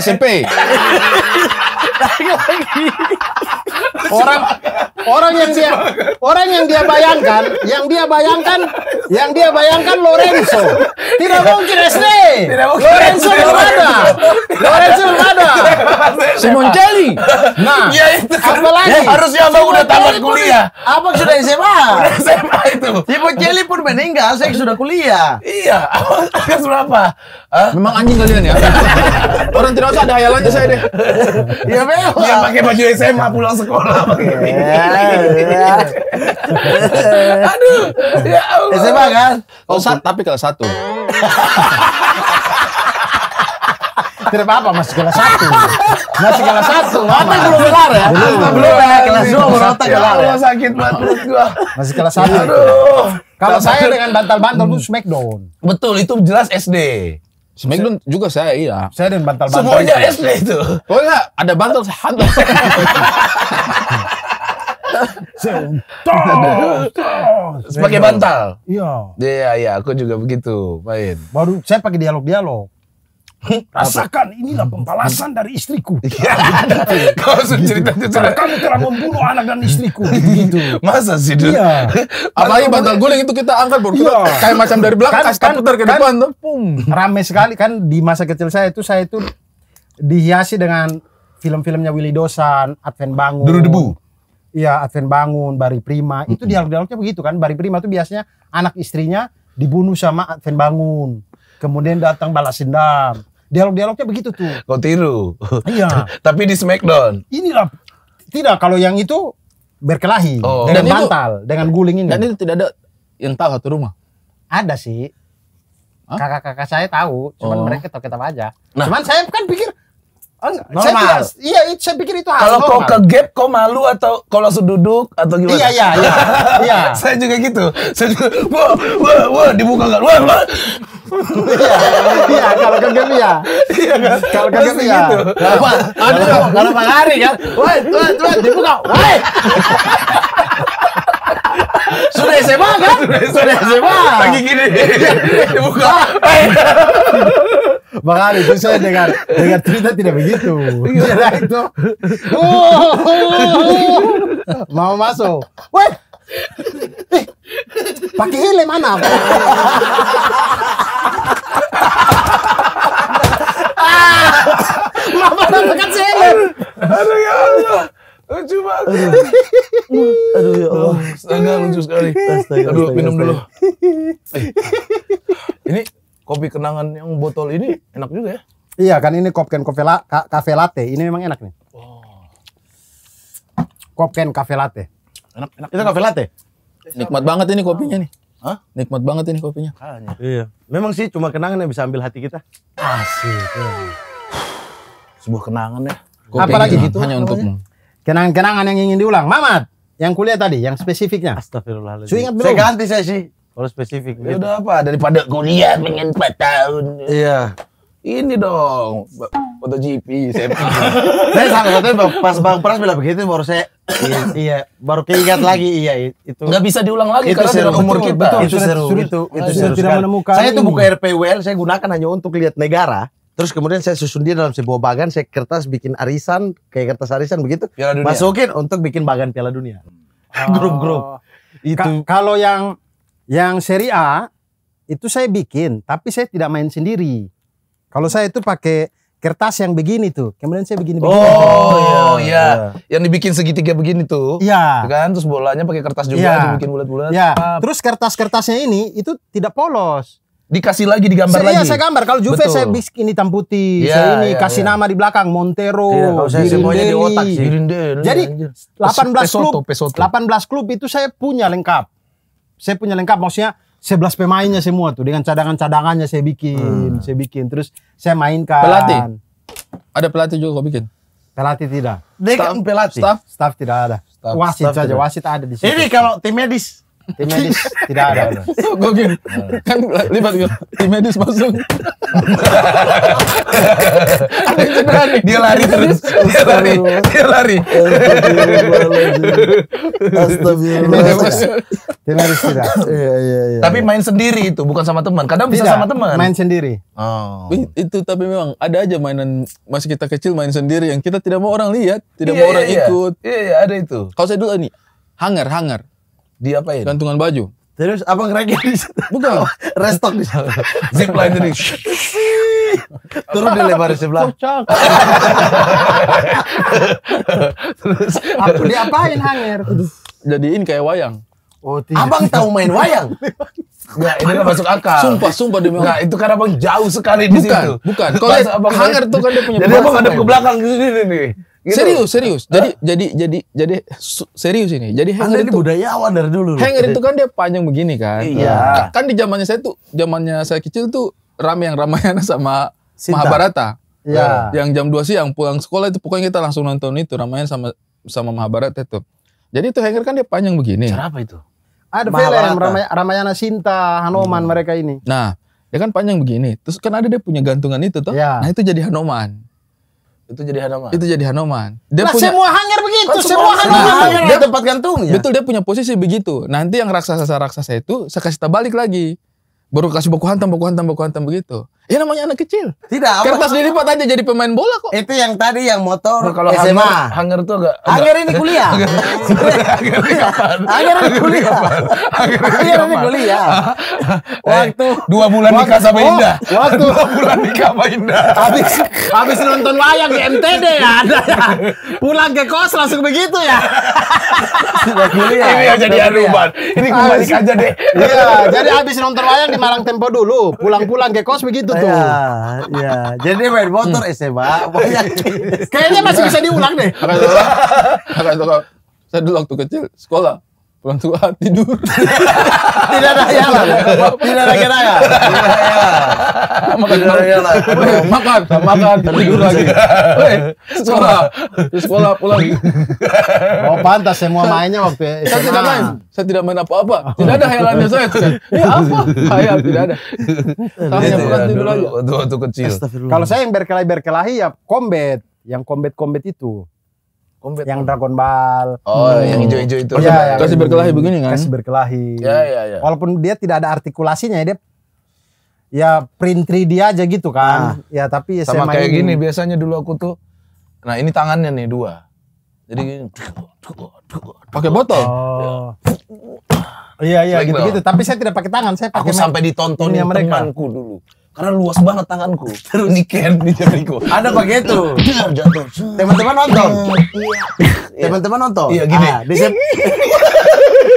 SMP. Lagi-lagi. Orang orang yang dia orang yang dia bayangkan, yang dia bayangkan, yang dia bayangkan Lorenzo. Tidak mungkin SD. Tidak Lorenzo belum ada. Lorenzo belum ada. Simoncelli. Nah, iya, apa lagi harus yang harusnya udah tamat kuliah. Apa sudah SMA. SMA itu. Simoncelli pun meninggal, saya sudah kuliah. Iya, abang berapa? Hah? Memang anjing kalian ya? Orang tidak usah ada aja saya deh. Iya memang. Dia pakai baju SMA pulang sekolah. Iya. Aduh. Ya Allah. SMA kan? Oh, sa- tapi kalau satu. Tidak apa-apa masih kelas satu. Masih kelas satu. Mata belum kelar ya? Belum. Belum ya. Kelas dua baru otak kelar ya? sakit banget perut gua. Masih kelas satu. Aduh. Kalau saya dengan bantal-bantal itu smackdown. Betul, itu jelas SD. Smackdown juga saya iya. Saya dan bantal-bantal. Semuanya itu. SD itu. Pokoknya oh, ada bantal satu? Sebagai bantal. Iya. Iya iya, aku juga begitu main. Baru saya pakai dialog-dialog rasakan inilah hmm. pembalasan dari istriku. Iya, Kau sudah cerita. kamu telah membunuh anak dan istriku. Gitu. Masa sih dulu? Iya. Apalagi bantal guling itu kita angkat baru iya. kayak macam dari belakang kan, kan, putar ke kan, kan depan tuh. Pum, rame sekali kan di masa kecil saya itu saya itu dihiasi dengan film-filmnya Willy Dosan, Advent Bangun. Dulu Debu. Iya, Advent Bangun, Bari Prima. Itu dialog-dialognya begitu kan. Bari Prima itu biasanya anak istrinya dibunuh sama Advent Bangun. Kemudian datang balas dendam Dialog-dialognya begitu tuh. Kau tiru. Iya. Tapi di Smackdown. Inilah tidak kalau yang itu berkelahi oh. dengan dan bantal, itu, dengan guling ini. Dan itu tidak ada yang tahu satu rumah. Ada sih. Kakak-kakak saya tahu, cuman oh. mereka tahu kita aja. Nah. Cuman saya kan pikir Oh Normal. Saya bilang, iya, saya pikir itu hal Kalau kau ke gap, kau malu atau kalau langsung duduk atau gimana? Iya, iya, iya. iya. saya juga gitu. Saya juga, wah, wah, wah, dibuka nggak, Wah, wah. iya, iya, kalau ke gap ya. Iya kan? Kalau ke gap ya. Gitu. Wah, aduh, kalau Bang Ari kan, wah, wah, wah, dibuka, wah. Sudah SMA kan? Sudah SMA. Lagi gini. Iya. Dibuka. Makanya itu saya dengar dengar cerita tidak begitu. Jadi iya. itu, oh, mau masuk, weh, eh, pakai helm mana? Mama dapat helm. Aduh ya Allah. Lucu banget. Aduh, ya Allah. Astaga lucu sekali. Astaga, Aduh minum dulu. Eh. Ini kopi kenangan yang botol ini enak juga ya. Iya kan ini Kopken Cafe, la Cafe Latte. Ini memang enak nih. Oh. Kopken Cafe Latte. Enak, enak. Itu Cafe Latte? Nikmat banget ini kopinya nih. Hah? Nikmat banget ini kopinya. Kanya. Iya. Memang sih cuma kenangan yang bisa ambil hati kita. Asik. Ya. Sebuah kenangan ya. Kopi Apalagi gitu hanya untukmu. Kenangan-kenangan yang ingin diulang. Mamat, yang kuliah tadi, yang spesifiknya. Astagfirullahaladzim. Saya ganti saya sih. Kalau spesifik. Ya gitu. udah apa daripada kuliah pengen 4 tahun. Iya. Ini dong GP saya Saya sampai katanya pas Bang Pras bilang begitu baru saya iya, iya baru keingat lagi iya itu. Enggak bisa diulang lagi itu karena seru, umur kita. itu seru itu seru tidak menemukan. Saya itu buka RPWL saya gunakan hanya untuk lihat negara. Terus kemudian saya susun dia dalam sebuah bagan, saya kertas bikin arisan, kayak kertas arisan begitu. Masukin untuk bikin bagan Piala Dunia. Grup-grup. Oh. Itu. kalau yang yang seri A itu saya bikin, tapi saya tidak main sendiri. Kalau saya itu pakai kertas yang begini tuh. Kemudian saya begini begini. Oh iya. Oh, iya. Ya. Yang dibikin segitiga begini tuh. Iya. Kan terus bolanya pakai kertas juga ya. dibikin bulat-bulat. Iya. Ah. Terus kertas-kertasnya ini itu tidak polos dikasih lagi digambar saya, lagi. Iya, saya gambar. Kalau Juve Betul. saya bikin hitam putih, ya, saya ini ya, kasih ya. nama di belakang Montero, yeah, kalau saya semuanya di otak sih. Jadi 18 belas klub, 18 klub itu saya punya lengkap saya punya lengkap maksudnya 11 pemainnya semua tuh dengan cadangan-cadangannya saya bikin, hmm. saya bikin terus saya mainkan. Pelatih. Ada pelatih juga kok bikin? Pelatih tidak. Dia kan staff, pelatih. Staff, staff tidak ada. Staff, wasit saja, wasit ada di sini. Ini kalau tim medis tim medis tidak ada gue gini nah. kan libat gue tim medis masuk dia lari terus dia lari dia lari astagfirullah tim medis tidak iya, iya, iya. tapi main sendiri itu bukan sama teman kadang bisa sama teman main sendiri oh. itu tapi memang ada aja mainan masih kita kecil main sendiri yang kita tidak mau orang lihat tidak mau orang ikut iya, iya ada itu kalau saya dulu nih hangar hangar diapain? Gantungan baju. Terus apa ngerakit di situ? Bukan. Oh, restock di situ. Zip line ini. Turun lebar sebelah. Kocak. Terus apa diapain hanger? Jadiin kayak wayang. Oh, tiga. Abang tahu main wayang? Enggak, ini masuk akal. Sumpah, sumpah demi Allah. itu karena abang jauh sekali di situ. Bukan, bukan. Kalau hanger tuh kan dia punya Jadi abang ada ke belakang sini nih. Gitu. Serius, serius. Jadi, uh. jadi, jadi, jadi serius ini. Jadi hanger Anda itu budayawan dari dulu. Hanger itu kan dia panjang begini kan. Iya. Kan di zamannya saya tuh, zamannya saya kecil tuh ramai yang Ramayana sama Sinta. Mahabharata. Iya. Yang jam 2 siang pulang sekolah itu pokoknya kita langsung nonton itu Ramayana sama sama Mahabharata itu. Jadi itu hanger kan dia panjang begini. Cara apa itu? Ada film ramai Ramayana Sinta, Hanoman hmm. mereka ini. Nah, dia kan panjang begini. Terus kan ada dia punya gantungan itu tuh. Ya. Nah, itu jadi Hanoman. Itu jadi Hanoman. Itu jadi Hanoman. Dia nah, punya semua hanger begitu, kan semua, semua Hanoman. Hanger. Dia tempat gantungnya. Betul, dia punya posisi begitu. Nanti yang raksasa-raksasa itu saya kasih balik lagi. Baru kasih baku hantam, baku hantam, baku hantam begitu. Ya namanya anak kecil. Tidak. Kertas diri dilipat aja jadi pemain bola kok. Itu yang tadi yang motor nah, kalau SMA. Hanger, hanger tuh agak. Hanger ini kuliah. hanger ini kapan? Hanger ini kuliah. Hanger ini kuliah. Waktu eh, dua bulan nikah sama Indah. Oh, waktu dua bulan nikah sama Indah. Habis habis nonton wayang di MTD ya ada ya. Pulang ke kos langsung begitu ya. Sudah kuliah. Ini ya jadi aduan. Ini kembali aja deh. Iya, jadi habis nonton wayang di Malang Tempo dulu, pulang-pulang ke kos begitu itu tuh. Iya, iya. Jadi main motor hmm. Eh, SMA. kayaknya masih bisa diulang deh. Saya dulu waktu kecil sekolah pulang tua tidur tidak ada hayalan tidak ada kenangan tidak ada hayalan makan makan makan tidur lagi sekolah sekolah pulang oh pantas semua mainnya waktu ya. saya tidak main nah. saya tidak main apa-apa tidak ada hayalannya saya ya apa hayal tidak ada hanya pulang tidur lagi waktu, waktu kecil kalau saya yang berkelahi berkelahi ya kombet yang kombet kombet itu Combat yang Dragon Ball. Oh, hmm. yang hijau-hijau itu. Ya, kasih berkelahi begini kan? Kasih berkelahi. Ya, ya, ya. Walaupun dia tidak ada artikulasinya ya, dia ya print 3D aja gitu kan. Nah, ya, tapi sama kayak ini. gini biasanya dulu aku tuh. Nah, ini tangannya nih dua. Jadi gini. Pakai botol. Oh. Iya, iya gitu-gitu. Tapi saya tidak pakai tangan, saya pakai Aku sampai ditontonin iya, temanku dulu karena luas banget tanganku terus niken di jariku ada pakai itu jatuh teman-teman nonton iya. teman-teman nonton iya gini ah, di, se-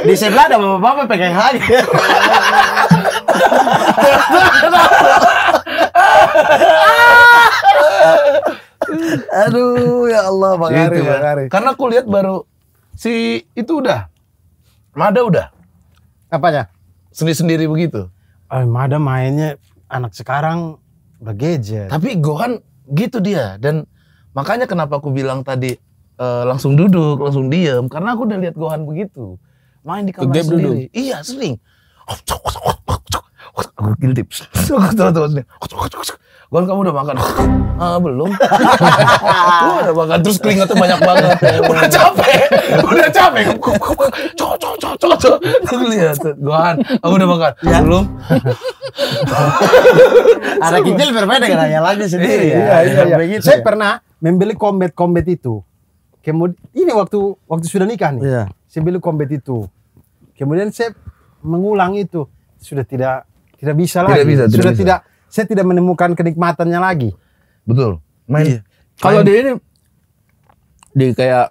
di sebelah ada bapak-bapak pegang lagi Aduh ya Allah Bang gitu, Ari, Bang Karena aku lihat baru si itu udah. Mada udah. Apanya? Sendiri-sendiri begitu. Eh, Mada mainnya anak sekarang udah Tapi Gohan gitu dia dan makanya kenapa aku bilang tadi e, langsung duduk, langsung diam karena aku udah lihat Gohan begitu. Main di kamar sendiri. Iya, sering gue ngintip terus-terus kamu udah makan? Ah, belum. Gue udah makan terus keringetnya banyak banget. udah capek, udah capek. Cok cok cok cok cok. Gue lihat, gohan kamu udah makan? Ya. Belum. Ada ginjal berbeda kan lagi sendiri. Iya, ya. iya, iya. Saya ya. pernah membeli combat combat itu. Kemudian ini waktu waktu sudah nikah nih. Iya. Saya beli combat itu. Kemudian saya mengulang itu sudah tidak tidak bisa tidak lagi. Bisa, tidak Sudah bisa. tidak saya tidak menemukan kenikmatannya lagi. Betul. Main. Iya. Kalau di ini di kayak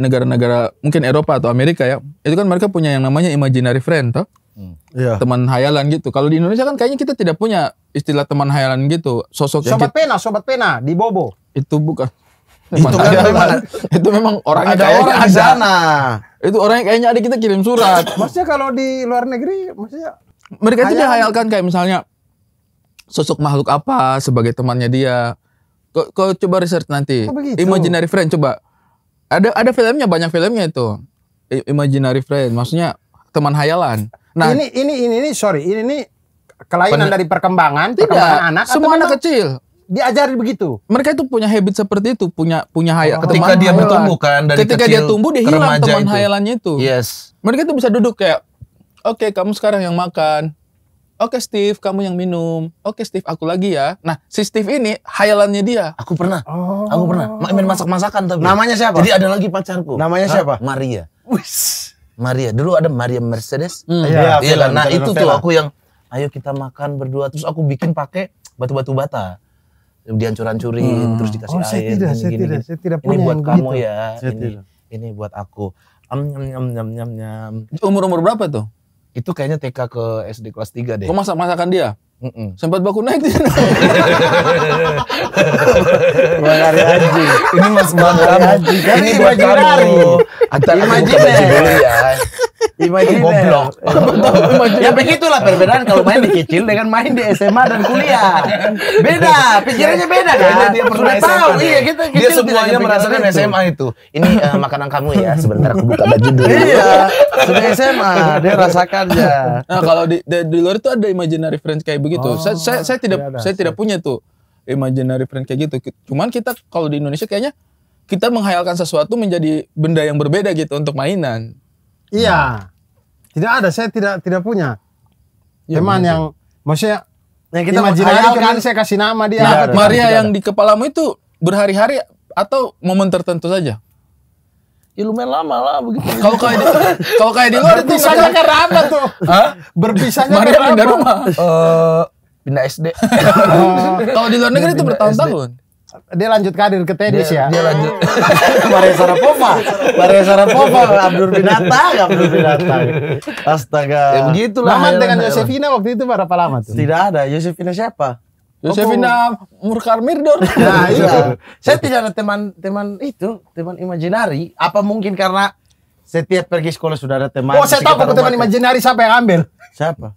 negara-negara mungkin Eropa atau Amerika ya, itu kan mereka punya yang namanya imaginary friend toh. Hmm. Yeah. Teman hayalan gitu. Kalau di Indonesia kan kayaknya kita tidak punya istilah teman hayalan gitu. Sosok sobat kita, pena, sobat pena di Bobo. Itu bukan. itu kan memang, itu memang orangnya ada orang di Itu orangnya kayaknya ada kita kirim surat. maksudnya kalau di luar negeri maksudnya mereka itu dihayalkan kayak misalnya sosok makhluk apa sebagai temannya dia. Kok, coba research nanti. Oh, Imaginary friend coba. Ada ada filmnya banyak filmnya itu. Imaginary friend maksudnya teman hayalan. Nah, ini ini ini, ini sorry, ini ini kelainan dari perkembangan, tidak, perkembangan anak semua anak kecil diajari begitu. Mereka itu punya habit seperti itu, punya punya hayal. Oh, ketika dia hayalan. bertumbuh kan dari Ketika kecil, dia tumbuh dia hilang teman itu. hayalannya itu. Yes. Mereka itu bisa duduk kayak Oke, okay, kamu sekarang yang makan. Oke okay, Steve, kamu yang minum. Oke okay, Steve, aku lagi ya. Nah, si Steve ini hayalannya dia. Aku pernah. Oh. Aku pernah. Main masak-masakan tapi. Namanya siapa? Jadi ada lagi pacarku. Namanya Hah? siapa? Maria. Wis. Maria. Dulu ada Maria Mercedes. Hmm. Iya, iya kan? Nah, itu tuh aku yang ayo kita makan berdua terus aku bikin pakai batu-batu bata. Dihancur-hancurin hmm. terus dikasih oh, air. tidak, gini, saya gini, tidak, gini. saya tidak Ini buat kamu gitu. ya. Saya ini, tidak. ini buat aku. nyam, nyam, nyam, nyam. Umur-umur berapa tuh? Itu kayaknya TK ke SD kelas 3 deh. Kok masak masakan dia? Mm -mm. Sempat baku naik di sana. Bang Ari Haji. Ini Mas Bang Ari Haji. Kan ini buat kamu. Antara Imajiner. Ya. Imajiner. Goblok. ya begitulah perbedaan kalau main di kecil dengan main di SMA dan kuliah. Beda, pikirannya beda kan. Dia, dia pernah SMA tahu, iya kita kecil Dia semuanya merasakan itu. SMA itu. Ini uh, makanan kamu ya, sebentar aku buka baju dulu. iya, sudah SMA, dia rasakan ya. Nah, kalau di, di, di luar itu ada imaginary friends kayak begitu. Oh, saya, saya, saya tidak iya, ada. saya tidak punya tuh imaginary friend kayak gitu. Cuman kita kalau di Indonesia kayaknya kita menghayalkan sesuatu menjadi benda yang berbeda gitu untuk mainan. Iya. Tidak ada, saya tidak tidak punya iya, ya, teman bener. yang maksudnya yang kita imajinasi kan saya kasih nama dia. Nah, ada, Maria yang ada. di kepalamu itu berhari-hari atau momen tertentu saja? Ya lumayan lama lah begitu. Kalau kayak di kalau kayak di luar itu saya karena apa tuh? Hah? Berpisahnya Maria pindah rumah. Eh uh, pindah SD. Oh. Kalau di luar negeri itu bertahun-tahun dia lanjut karir ke tenis dia, ya. Dia lanjut. Maria Sarapova. Maria Sarapova, Abdur binata, ya, Abdur binata. Astaga. Ya lah. Lama dengan Josephina waktu itu berapa lama tuh? Tidak ada. Josephina siapa? Josephina oh, oh. Murkar Mirdor. Nah, iya. Saya tidak ada teman-teman itu, teman imajinari. Apa mungkin karena setiap pergi sekolah sudah ada teman. Oh, saya tahu teman imajinari siapa yang ambil? Siapa?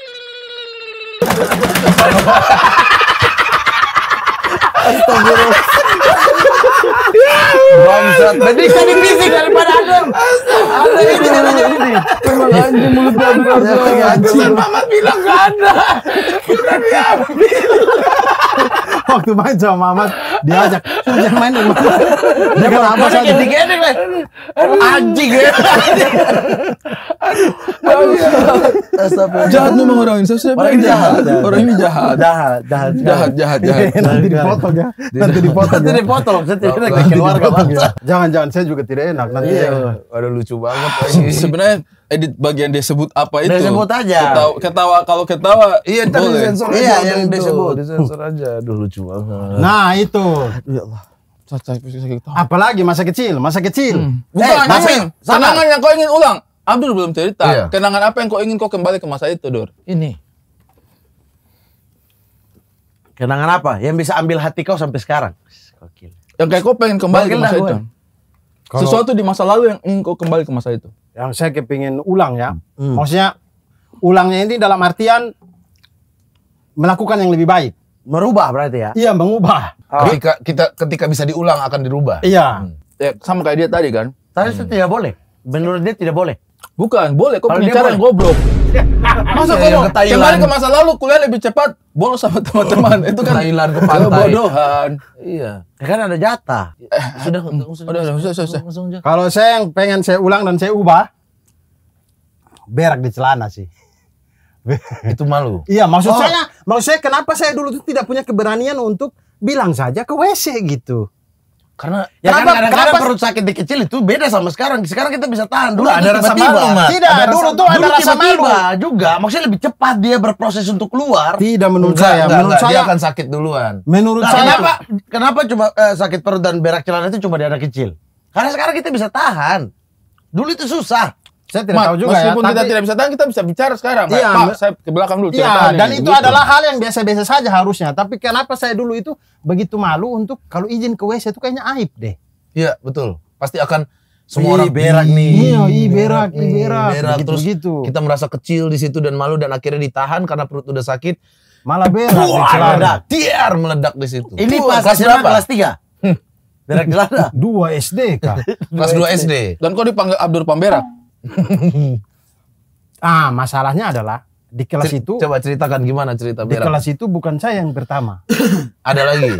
Astagfirullah. Bangsat. Berarti kan di fisik daripada Adam. Adam ini ini Emang anjing mulut gua berasal. Mama bilang gak ada. Kita diambil. Waktu main sama Mama, diajak suruh jangan main sama. Dia apa saja? Digedek lah. Anjing ya. Jahat lu orang ini. Saya orang jahat. Orang ini jahat. Jahat, jahat, jahat, jahat. Nanti dipotong ya. Nanti dipotong. Nanti ya. dipotong. Nanti dipotong keluarga iya, ya. Jangan jangan saya juga tidak enak nanti. Iya. Ya. Waduh lucu banget. Sebenarnya edit bagian dia sebut apa itu? Dia sebut aja. Ketawa, ketawa kalau ketawa iya itu sensor Iya yang dia sebut disensor aja. Aduh lucu banget. Nah itu. Ya Allah. Apalagi masa kecil, masa kecil. Hmm. Eh, Bukan, eh, masa, kenangan yang kau ingin ulang. Abdul belum cerita. Iya. Kenangan apa yang kau ingin kau kembali ke masa itu, Dor? Ini. Kenangan apa yang bisa ambil hati kau sampai sekarang? Kokil. Yang kayak kau pengen kembali ke masa itu. Kalau, Sesuatu di masa lalu yang ingin kau kembali ke masa itu. Yang saya kepingin ulang ya. Hmm. Maksudnya ulangnya ini dalam artian melakukan yang lebih baik. Merubah berarti ya? Iya, mengubah. Oh. Ketika kita ketika bisa diulang akan dirubah. Iya. Hmm. Ya, sama kayak dia tadi kan. Tadi hmm. itu tidak boleh. Menurut dia tidak boleh. Bukan, boleh. Kok punya cara yang goblok. Masa iya, kok iya, mau kembali ke masa lalu kuliah lebih cepat bolos sama teman-teman itu kan Thailand ke pantai Bodohan. iya ya kan ada jatah eh, sudah eh, sudah sudah sudah kalau saya yang pengen saya ulang dan saya ubah berak di celana sih itu malu iya maksud oh. saya maksud saya kenapa saya dulu tuh tidak punya keberanian untuk bilang saja ke WC gitu karena ya kenapa, kan kadang-kadang perut sakit di kecil itu beda sama sekarang. Sekarang kita bisa tahan. Dulu ada rasa malu, Mas. Tidak, ada dulu tuh ada rasa malu. juga, maksudnya lebih cepat dia berproses untuk keluar. Tidak menurut enggak, saya, enggak, menurut enggak, saya dia akan sakit duluan. Menurut nah, saya kenapa itu. kenapa cuma eh, sakit perut dan berak celana itu cuma di anak kecil? Karena sekarang kita bisa tahan. Dulu itu susah. Saya tidak Mat, tahu juga meskipun ya. Meskipun kita tidak bisa tahan, kita bisa bicara sekarang. Iya, Pak, saya ke belakang dulu. Iya, dan itu gitu. adalah hal yang biasa-biasa saja harusnya. Tapi kenapa saya dulu itu begitu malu untuk kalau izin ke WC itu kayaknya aib deh. Iya, betul. Pasti akan semua orang berak nih. Iya, i berak, i berak. berak. Begitu, terus begitu. kita merasa kecil di situ dan malu dan akhirnya ditahan karena perut udah sakit. Malah berak di meledak. Tiar meledak di situ. Ini Tuh, pas kelas berapa? Kelas 3. Hmm. Berak di Dua 2 SD, Kak. Kelas 2 SD. Dan kok dipanggil Abdur Pamberak? ah, masalahnya adalah di kelas itu coba ceritakan gimana cerita di kelas itu bukan saya yang pertama ada lagi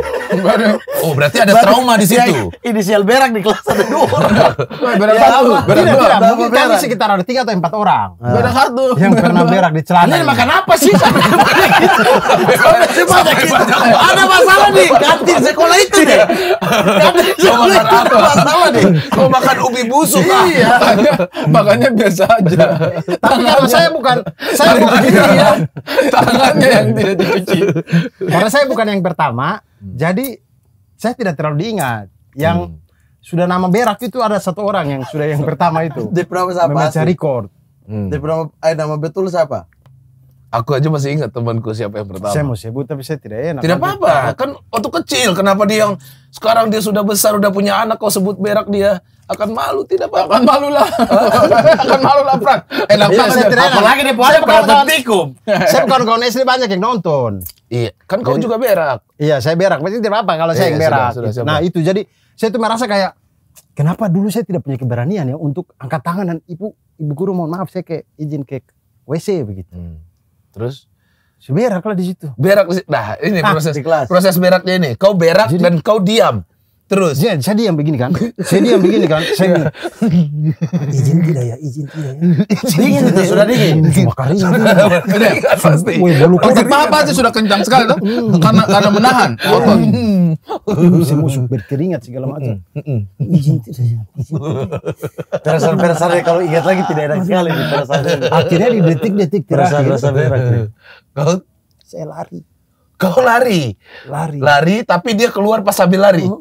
oh berarti ada trauma di situ iya, iya. inisial berak di kelas ada dua orang berak ya, satu berak berak dua berak kami sekitar ada tiga atau empat orang berak ah. satu yang pernah berak di celana ini makan apa sih Mau makan apa? Sama nih Mau makan ubi busuk. Iya. Makanya biasa aja. Tapi saya bukan, saya bukan ya. Tangannya yang tidak dicuci. Karena saya bukan yang pertama, jadi saya tidak terlalu diingat. Yang hmm. sudah nama berak itu ada satu orang yang sudah yang pertama itu. Di promo siapa? Memang saya record. Hmm. Di promo, eh, nama betul siapa? Aku aja masih ingat temanku siapa yang pertama. Saya mau sebut tapi saya tidak enak. Tidak apa-apa, kan waktu kecil kenapa dia yang sekarang dia sudah besar udah punya anak kau sebut berak dia akan malu tidak apa, -apa. akan malu lah akan malu lah Frank. enak iya, saya tidak apalagi di puasa pada tertikum saya bukan kawan istri banyak yang nonton iya kan kau juga berak iya saya berak Maksudnya tidak apa apa kalau saya iya, yang berak nah itu jadi saya tuh merasa kayak kenapa dulu saya tidak punya keberanian ya untuk angkat tangan dan ibu ibu guru mohon maaf saya ke izin ke WC begitu hmm. Terus berak lah di situ. Berak nah ini ah, proses di proses beraknya ini. Kau berak dan kau diam. Terus. Jadi, saya yang begini kan. Jadi yang begini kan. Saya kan? Iya. izin tidak ya, izin tidak ya. Izin tidak, sudah dingin. Makanya sudah iya, pasti. Woi, bulu kuda. sudah kencang sekali tuh. Hmm. karena karena menahan hmm. otot. Bisa hmm. musuh berkeringat segala macam. izin tidak ya. Perasaan-perasaan kalau ingat lagi tidak enak sekali Akhirnya di detik-detik terakhir. Perasaan-perasaan terakhir. Kalau saya lari. Kau lari. Lari. Lari tapi dia keluar pas sambil lari. lucu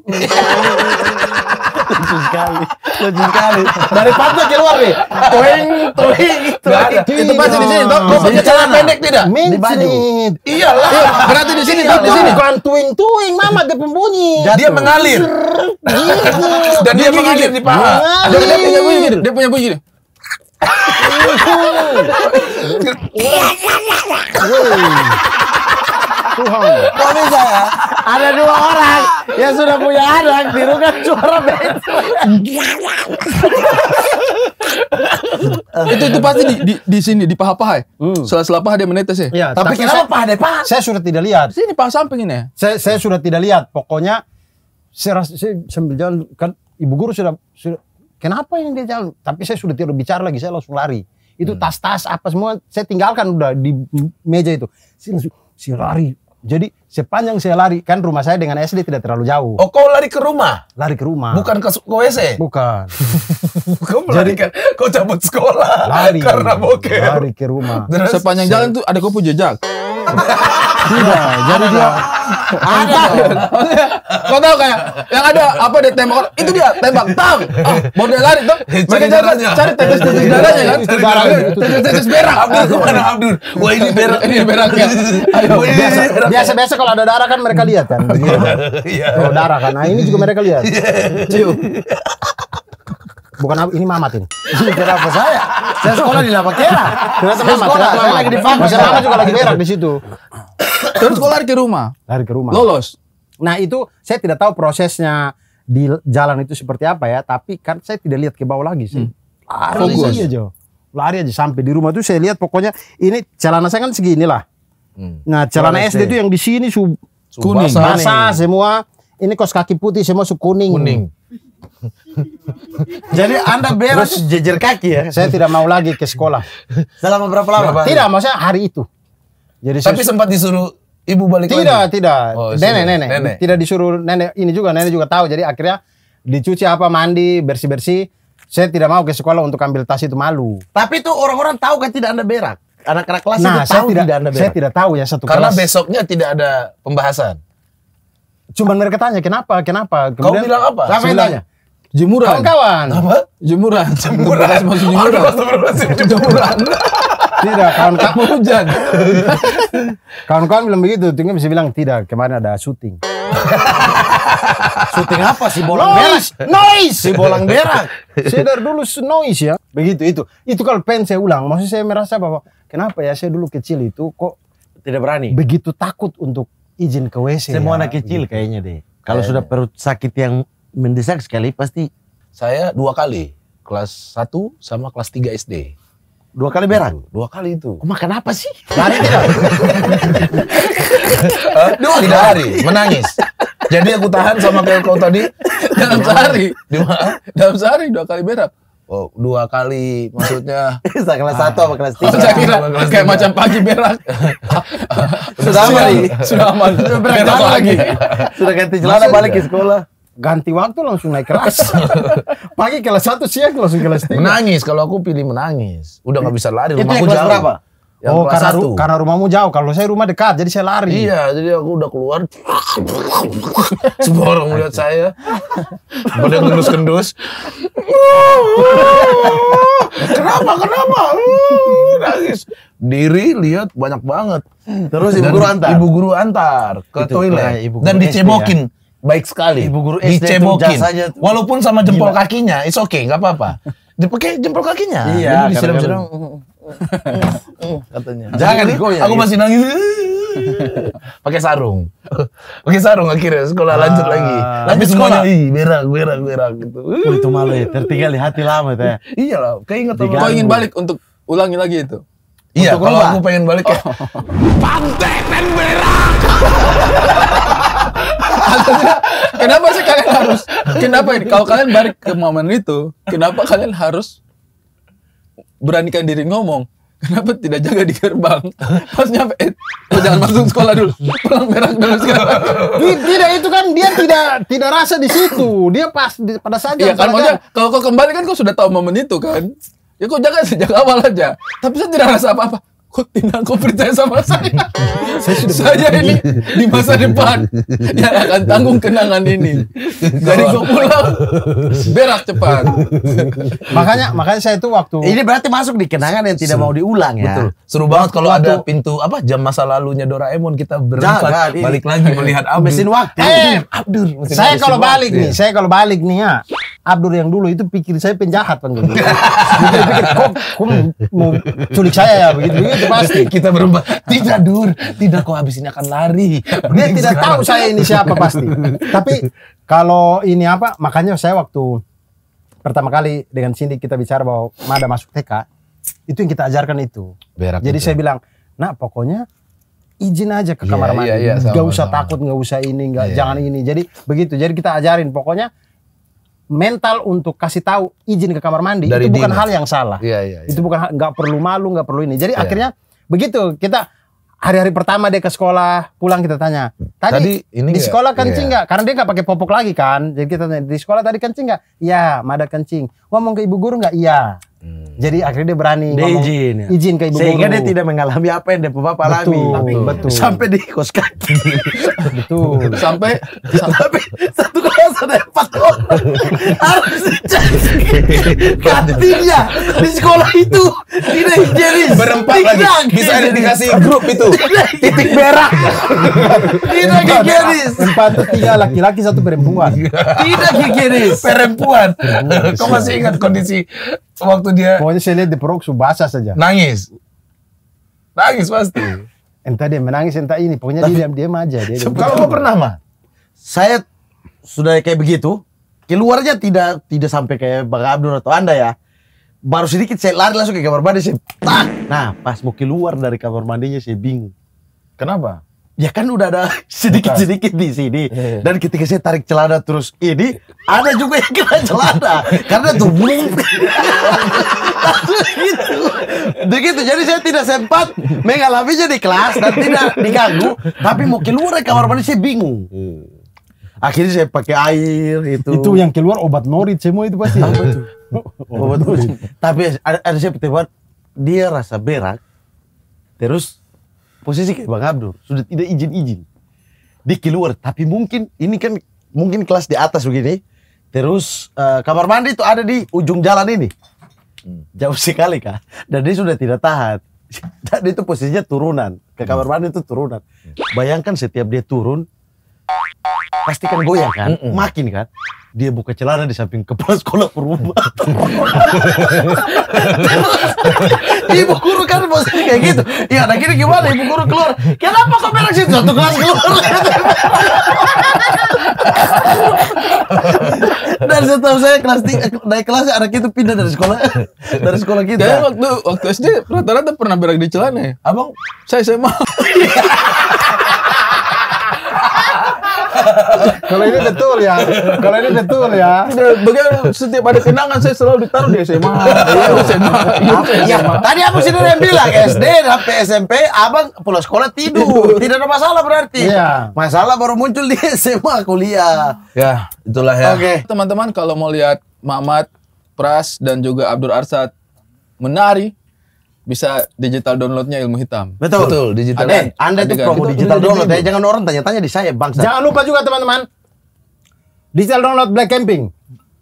oh, sekali. Oh, oh. Lucu sekali. Dari pantai keluar nih. Toing, toing, Gak ada. Itu pasti di sini. Kau pakai celana pendek tidak? Di baju. Iyalah. Iya, berarti di sini. Iya, di sini. Bukan tuing tuing. Mama dia pembunyi. Dia mengalir. Iya. Dan dia mengalir di paha. Dia punya bunyi. Dia punya bunyi. Woi. Tuhan. Gak bisa ya. Ada dua orang yang sudah punya anak tirukan suara bensu. itu itu pasti di, di, di sini di paha paha. Ya? Hmm. Setelah setelah paha dia menetes ya. ya tapi, tapi kenapa paha deh paha? Saya sudah tidak lihat. Sini paha samping ini. Ya? Saya saya sudah tidak lihat. Pokoknya saya, rasa, saya sambil jalan kan ibu guru sudah, sudah kenapa ini dia jalan? Tapi saya sudah tidak bicara lagi. Saya langsung lari itu hmm. tas-tas apa semua saya tinggalkan udah di meja itu. Saya langsung si lari jadi sepanjang saya lari, kan rumah saya dengan SD tidak terlalu jauh. Oh, kau lari ke rumah? Lari ke rumah. Bukan ke, ke WC? Bukan. kau lari kan, kau cabut sekolah lari, karena bokeh. Lari ke rumah. Terus, sepanjang saya, jalan tuh ada kau pun jejak. Tidak, jadi dia ada. Kau tahu kayak yang ada apa di tembak itu dia tembak tang. Ah, mau dia lari tuh. Mereka jalan cari tetes-tetes darahnya kan. Tetes-tetes berak. Abdul kemana Abdul? Wah ini berak. Ini berak ya. biasa biasa biasa kalau ada darah kan mereka lihat kan. Iya. darah kan. Nah, ini juga mereka lihat. Iya. Cium. Bukan apa, ini Mamat ini. Kenapa saya? Saya sekolah di lapak Ternyata saya Sekolah, saya, lagi di Fangka. Saya Mamat juga lagi berak di situ. Terus sekolah lari ke rumah? Lari ke rumah. Lolos? Nah itu saya tidak tahu prosesnya di jalan itu seperti apa ya. Tapi kan saya tidak lihat ke bawah lagi sih. Hmm. Lari Fokus. aja iya, Jo. Lari aja sampai di rumah tuh saya lihat pokoknya ini celana saya kan segini lah. Hmm. Nah celana SD. SD itu yang di sini su, kuning. Basah, semua. Ini kos kaki putih semua su kuning. kuning Jadi Anda beres jejer kaki ya? Saya tidak mau lagi ke sekolah. Selama berapa lama? Berapa tidak, maksudnya hari itu. Jadi Tapi sempat disuruh ibu balik Tidak, lagi? tidak. Oh, nenek, nenek, nenek. Tidak disuruh nenek. Ini juga nenek juga tahu. Jadi akhirnya dicuci apa, mandi, bersih-bersih. Saya tidak mau ke sekolah untuk ambil tas itu malu. Tapi itu orang-orang tahu kan tidak Anda berak? Anak-anak kelas nah, itu saya tahu tidak, tidak Anda berak? Saya tidak tahu ya satu Karena kelas. Karena besoknya tidak ada pembahasan. Cuman mereka tanya kenapa, kenapa. Kemudian, Kau bilang apa? Saya tanya Jemuran. Kawan-kawan. Apa? Jemuran. Jemuran. Bekas jemuran. jemuran. tidak, kawan-kawan mau hujan. kawan-kawan bilang begitu, tinggal bisa bilang tidak. Kemarin ada syuting. syuting apa sih bolang noise, berak? Noise, si bolang berak. saya dari dulu noise ya. Begitu itu. Itu kalau pengen saya ulang, maksud saya merasa bahwa kenapa ya saya dulu kecil itu kok tidak berani. Begitu takut untuk izin ke WC. Semua ya, anak kecil gitu. kayaknya deh. Kalau sudah perut sakit yang mendesak sekali pasti. Saya dua kali, kelas 1 sama kelas 3 SD. Dua kali berak? Dua kali itu. Oh, makan apa sih? Lari tidak? dua tidak lari, menangis. Jadi aku tahan sama kayak kau tadi dalam sehari, dalam sehari dua kali berak. Oh, dua kali maksudnya Bisa kelas ah. satu apa kelas tiga? Oh, saya kira kayak macam pagi berak. sudah aman, sudah aman. Sudah berak lagi. sudah ganti celana balik ke sekolah ganti waktu langsung naik kelas. Pagi kelas satu siang langsung kelas tiga. Menangis kalau aku pilih menangis. Udah nggak bisa lari Itu jauh. berapa? Yang oh, karena, ru karena rumahmu jauh. Kalau saya rumah dekat, jadi saya lari. Iya, jadi aku udah keluar. Semua orang melihat saya. Pada gendus-gendus. kenapa, kenapa? Nangis. Diri lihat banyak banget. Terus ibu guru antar. Ibu guru antar ke Itu, toilet. Eh, ibu dan ya? dicebokin. Ya baik sekali. Ibu guru SD dicebokin. Walaupun sama jempol Gila. kakinya, it's okay, nggak apa-apa. Dipakai jempol kakinya. Iya. Jadi disiram-siram. katanya. Jangan nih, ya, aku iya. masih nangis. Pakai sarung. Pakai sarung akhirnya sekolah ah, lanjut lagi. Lanjut sekolah. Ih, berak, berak, berak gitu. Oh, itu malu ya, tertinggal di hati lama itu ya. Iya lah, keinget Kau ingin balik untuk ulangi lagi itu? Iya, kalau aku pengen balik ya. Pantai dan berak kenapa sih kalian harus? Kenapa ini? Kalau kalian balik ke momen itu, kenapa kalian harus beranikan diri ngomong? Kenapa tidak jaga di gerbang? Pas nyampe, eh, oh, jangan masuk sekolah dulu. Pulang berak dulu sekarang. Tidak itu kan dia tidak tidak rasa di situ. Dia pas di, pada saat Iya kan kan. kalau kau kembali kan kau sudah tahu momen itu kan. Ya kau jaga sejak awal aja. Tapi saya kan tidak rasa apa-apa kok tidak kau percaya sama saya? saya, sudah saya ini di masa depan yang akan tanggung kenangan ini. dari kau pulang berak cepat. makanya makanya saya itu waktu ini berarti masuk di kenangan yang tidak mau diulang ya. Betul. Seru banget kalau ada pintu apa jam masa lalunya Doraemon kita berempat balik lagi melihat Abdul. Mesin waktu. Eh, Abdul. saya kalau balik nih, saya kalau balik nih ya Abdur yang dulu itu pikir saya penjahat kan gitu. pikir kok kok mau culik saya ya begitu begitu pasti. Kita berempat tidak dur, tidak kok habis ini akan lari. Dia tidak tahu saya ini siapa pasti. Tapi kalau ini apa makanya saya waktu pertama kali dengan Cindy kita bicara bahwa Mada masuk TK itu yang kita ajarkan itu. Berat Jadi itu. saya bilang, nah pokoknya izin aja ke kamar yeah, iya, mandi, yeah, yeah, sama, gak usah sama. takut, gak usah ini, gak yeah. jangan ini. Jadi begitu. Jadi kita ajarin, pokoknya mental untuk kasih tahu izin ke kamar mandi Dari itu bukan dinas. hal yang salah. Iya, iya, iya. Itu bukan nggak perlu malu, nggak perlu ini. Jadi iya. akhirnya begitu kita hari-hari pertama dia ke sekolah pulang kita tanya tadi, tadi ini di sekolah kencing iya. nggak iya. karena dia nggak pakai popok lagi kan jadi kita tanya di sekolah tadi kencing nggak iya ada kencing ngomong ke ibu guru nggak iya Hmm. Jadi akhirnya dia berani dia ngomong, izin, ya. izin ke ibu Sehingga guru. dia tidak mengalami apa yang dia bapak alami. Betul. Betul. Sampai di kos kaki. Betul. Sampai sampai satu kelas ada empat orang. Harus kantinnya di sekolah itu tidak higienis. Berempat lagi. Bisa ada dikasih grup itu. Titik merah. tidak higienis. Empat tiga laki-laki satu perempuan. tidak higienis. Perempuan. Kau masih ingat kondisi Waktu dia Pokoknya saya lihat di su Subasa saja. Nangis. Nangis pasti. Iya. entah dia menangis entah ini, pokoknya Tapi, dia diam-diam aja dia. Diam kalau kau pernah mah. Saya sudah kayak begitu, keluarnya tidak tidak sampai kayak Bang Abdul atau Anda ya. Baru sedikit saya lari langsung ke kamar mandi saya. Nah, pas mau keluar dari kamar mandinya saya bingung. Kenapa? ya kan udah ada sedikit-sedikit di sini. Iya. Dan ketika saya tarik celana terus ini, ada juga yang kena celana. Karena tuh gitu. Begitu, jadi saya tidak sempat mengalami jadi kelas dan tidak diganggu. Tapi mau keluar dari kamar mandi saya bingung. Akhirnya saya pakai air itu. Itu yang keluar obat norit semua itu pasti. obat norit. Tapi ada, ada saya petebat, dia rasa berak. Terus posisi kayak Bang Abdul sudah tidak izin-izin di keluar tapi mungkin ini kan mungkin kelas di atas begini terus uh, kamar mandi itu ada di ujung jalan ini hmm. jauh sekali kak dan dia sudah tidak tahan dan itu posisinya turunan ke kamar hmm. mandi itu turunan hmm. bayangkan setiap dia turun pastikan kan goyang kan, mm -mm. makin kan. Dia buka celana di samping kepala sekolah purba. ibu guru kan bosnya kayak gitu. Ya, nah gini gimana ibu guru keluar? Kenapa kok merah situ? Satu kelas keluar. Dan setahu saya kelas tiga, naik kelas anak itu pindah dari sekolah dari sekolah kita. Jadi waktu waktu SD rata-rata pernah berak di celana. Ya? Abang, saya saya mau. kalau ini betul ya. Kalau ini betul ya. Bagaimana setiap ada kenangan saya selalu ditaruh di SMA. Iya, SMA. Iya, iya. Tadi aku sendiri yang bilang SD sampai SMP abang pulang sekolah tidur. Tidak ada masalah berarti. Masalah baru muncul di SMA kuliah. Ya, itulah ya. Oke. Teman-teman kalau mau lihat Mamat, Pras dan juga Abdul Arsad menari bisa digital downloadnya ilmu hitam. Betul. Betul, digital. Ade, eh, anda tuh promo digital itu, download ya. Jangan orang tanya-tanya di saya, bang. Jangan lupa juga teman-teman. Digital download Black Camping.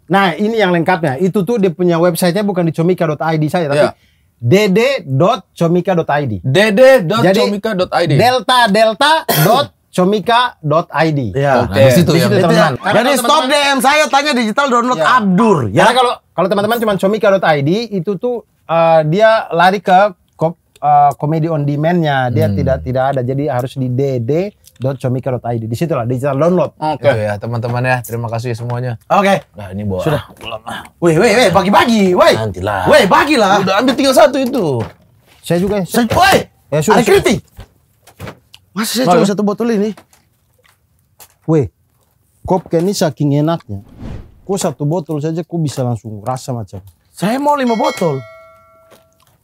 Nah, ini yang lengkapnya. Itu tuh dia punya websitenya bukan di comika.id saya, tapi yeah. dd.comika.id. dd.comika.id. Delta delta dot comika.id. Ya, okay. Nah, di situ, di situ ya. Nah, teman-teman. Ya. Jadi stop DM saya tanya digital download ya. Abdur ya. Karena kalau kalau teman-teman cuma comika.id itu tuh uh, dia lari ke uh, eh, komedi on demand-nya dia hmm. tidak tidak ada jadi harus di dd id. di situlah digital download. Oke okay. ya iya, teman-teman ya terima kasih semuanya. Oke. Okay. Nah ini bawa. Sudah pulang Woi woi woi bagi-bagi woi. Nantilah. Woi bagilah. Udah ambil tinggal satu itu. Saya juga. Ya. Saya. Woi. Ya eh, sudah. kritik. Masih saya cuma satu botol ini. Woi. Kop ini saking enaknya. Kok satu botol saja kok bisa langsung rasa macam. Saya mau lima botol.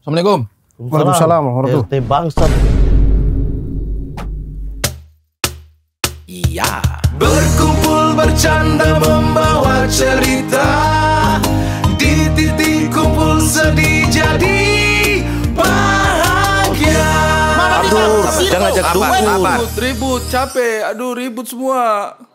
Assalamualaikum. Waalaikumsalam warahmatullahi. Ente bangsat. Iya. Berkumpul bercanda membawa cerita di titik kumpul sedih jadi bahagia. Aduh, jangan ajak Ribut, ribut, capek. Aduh, ribut semua.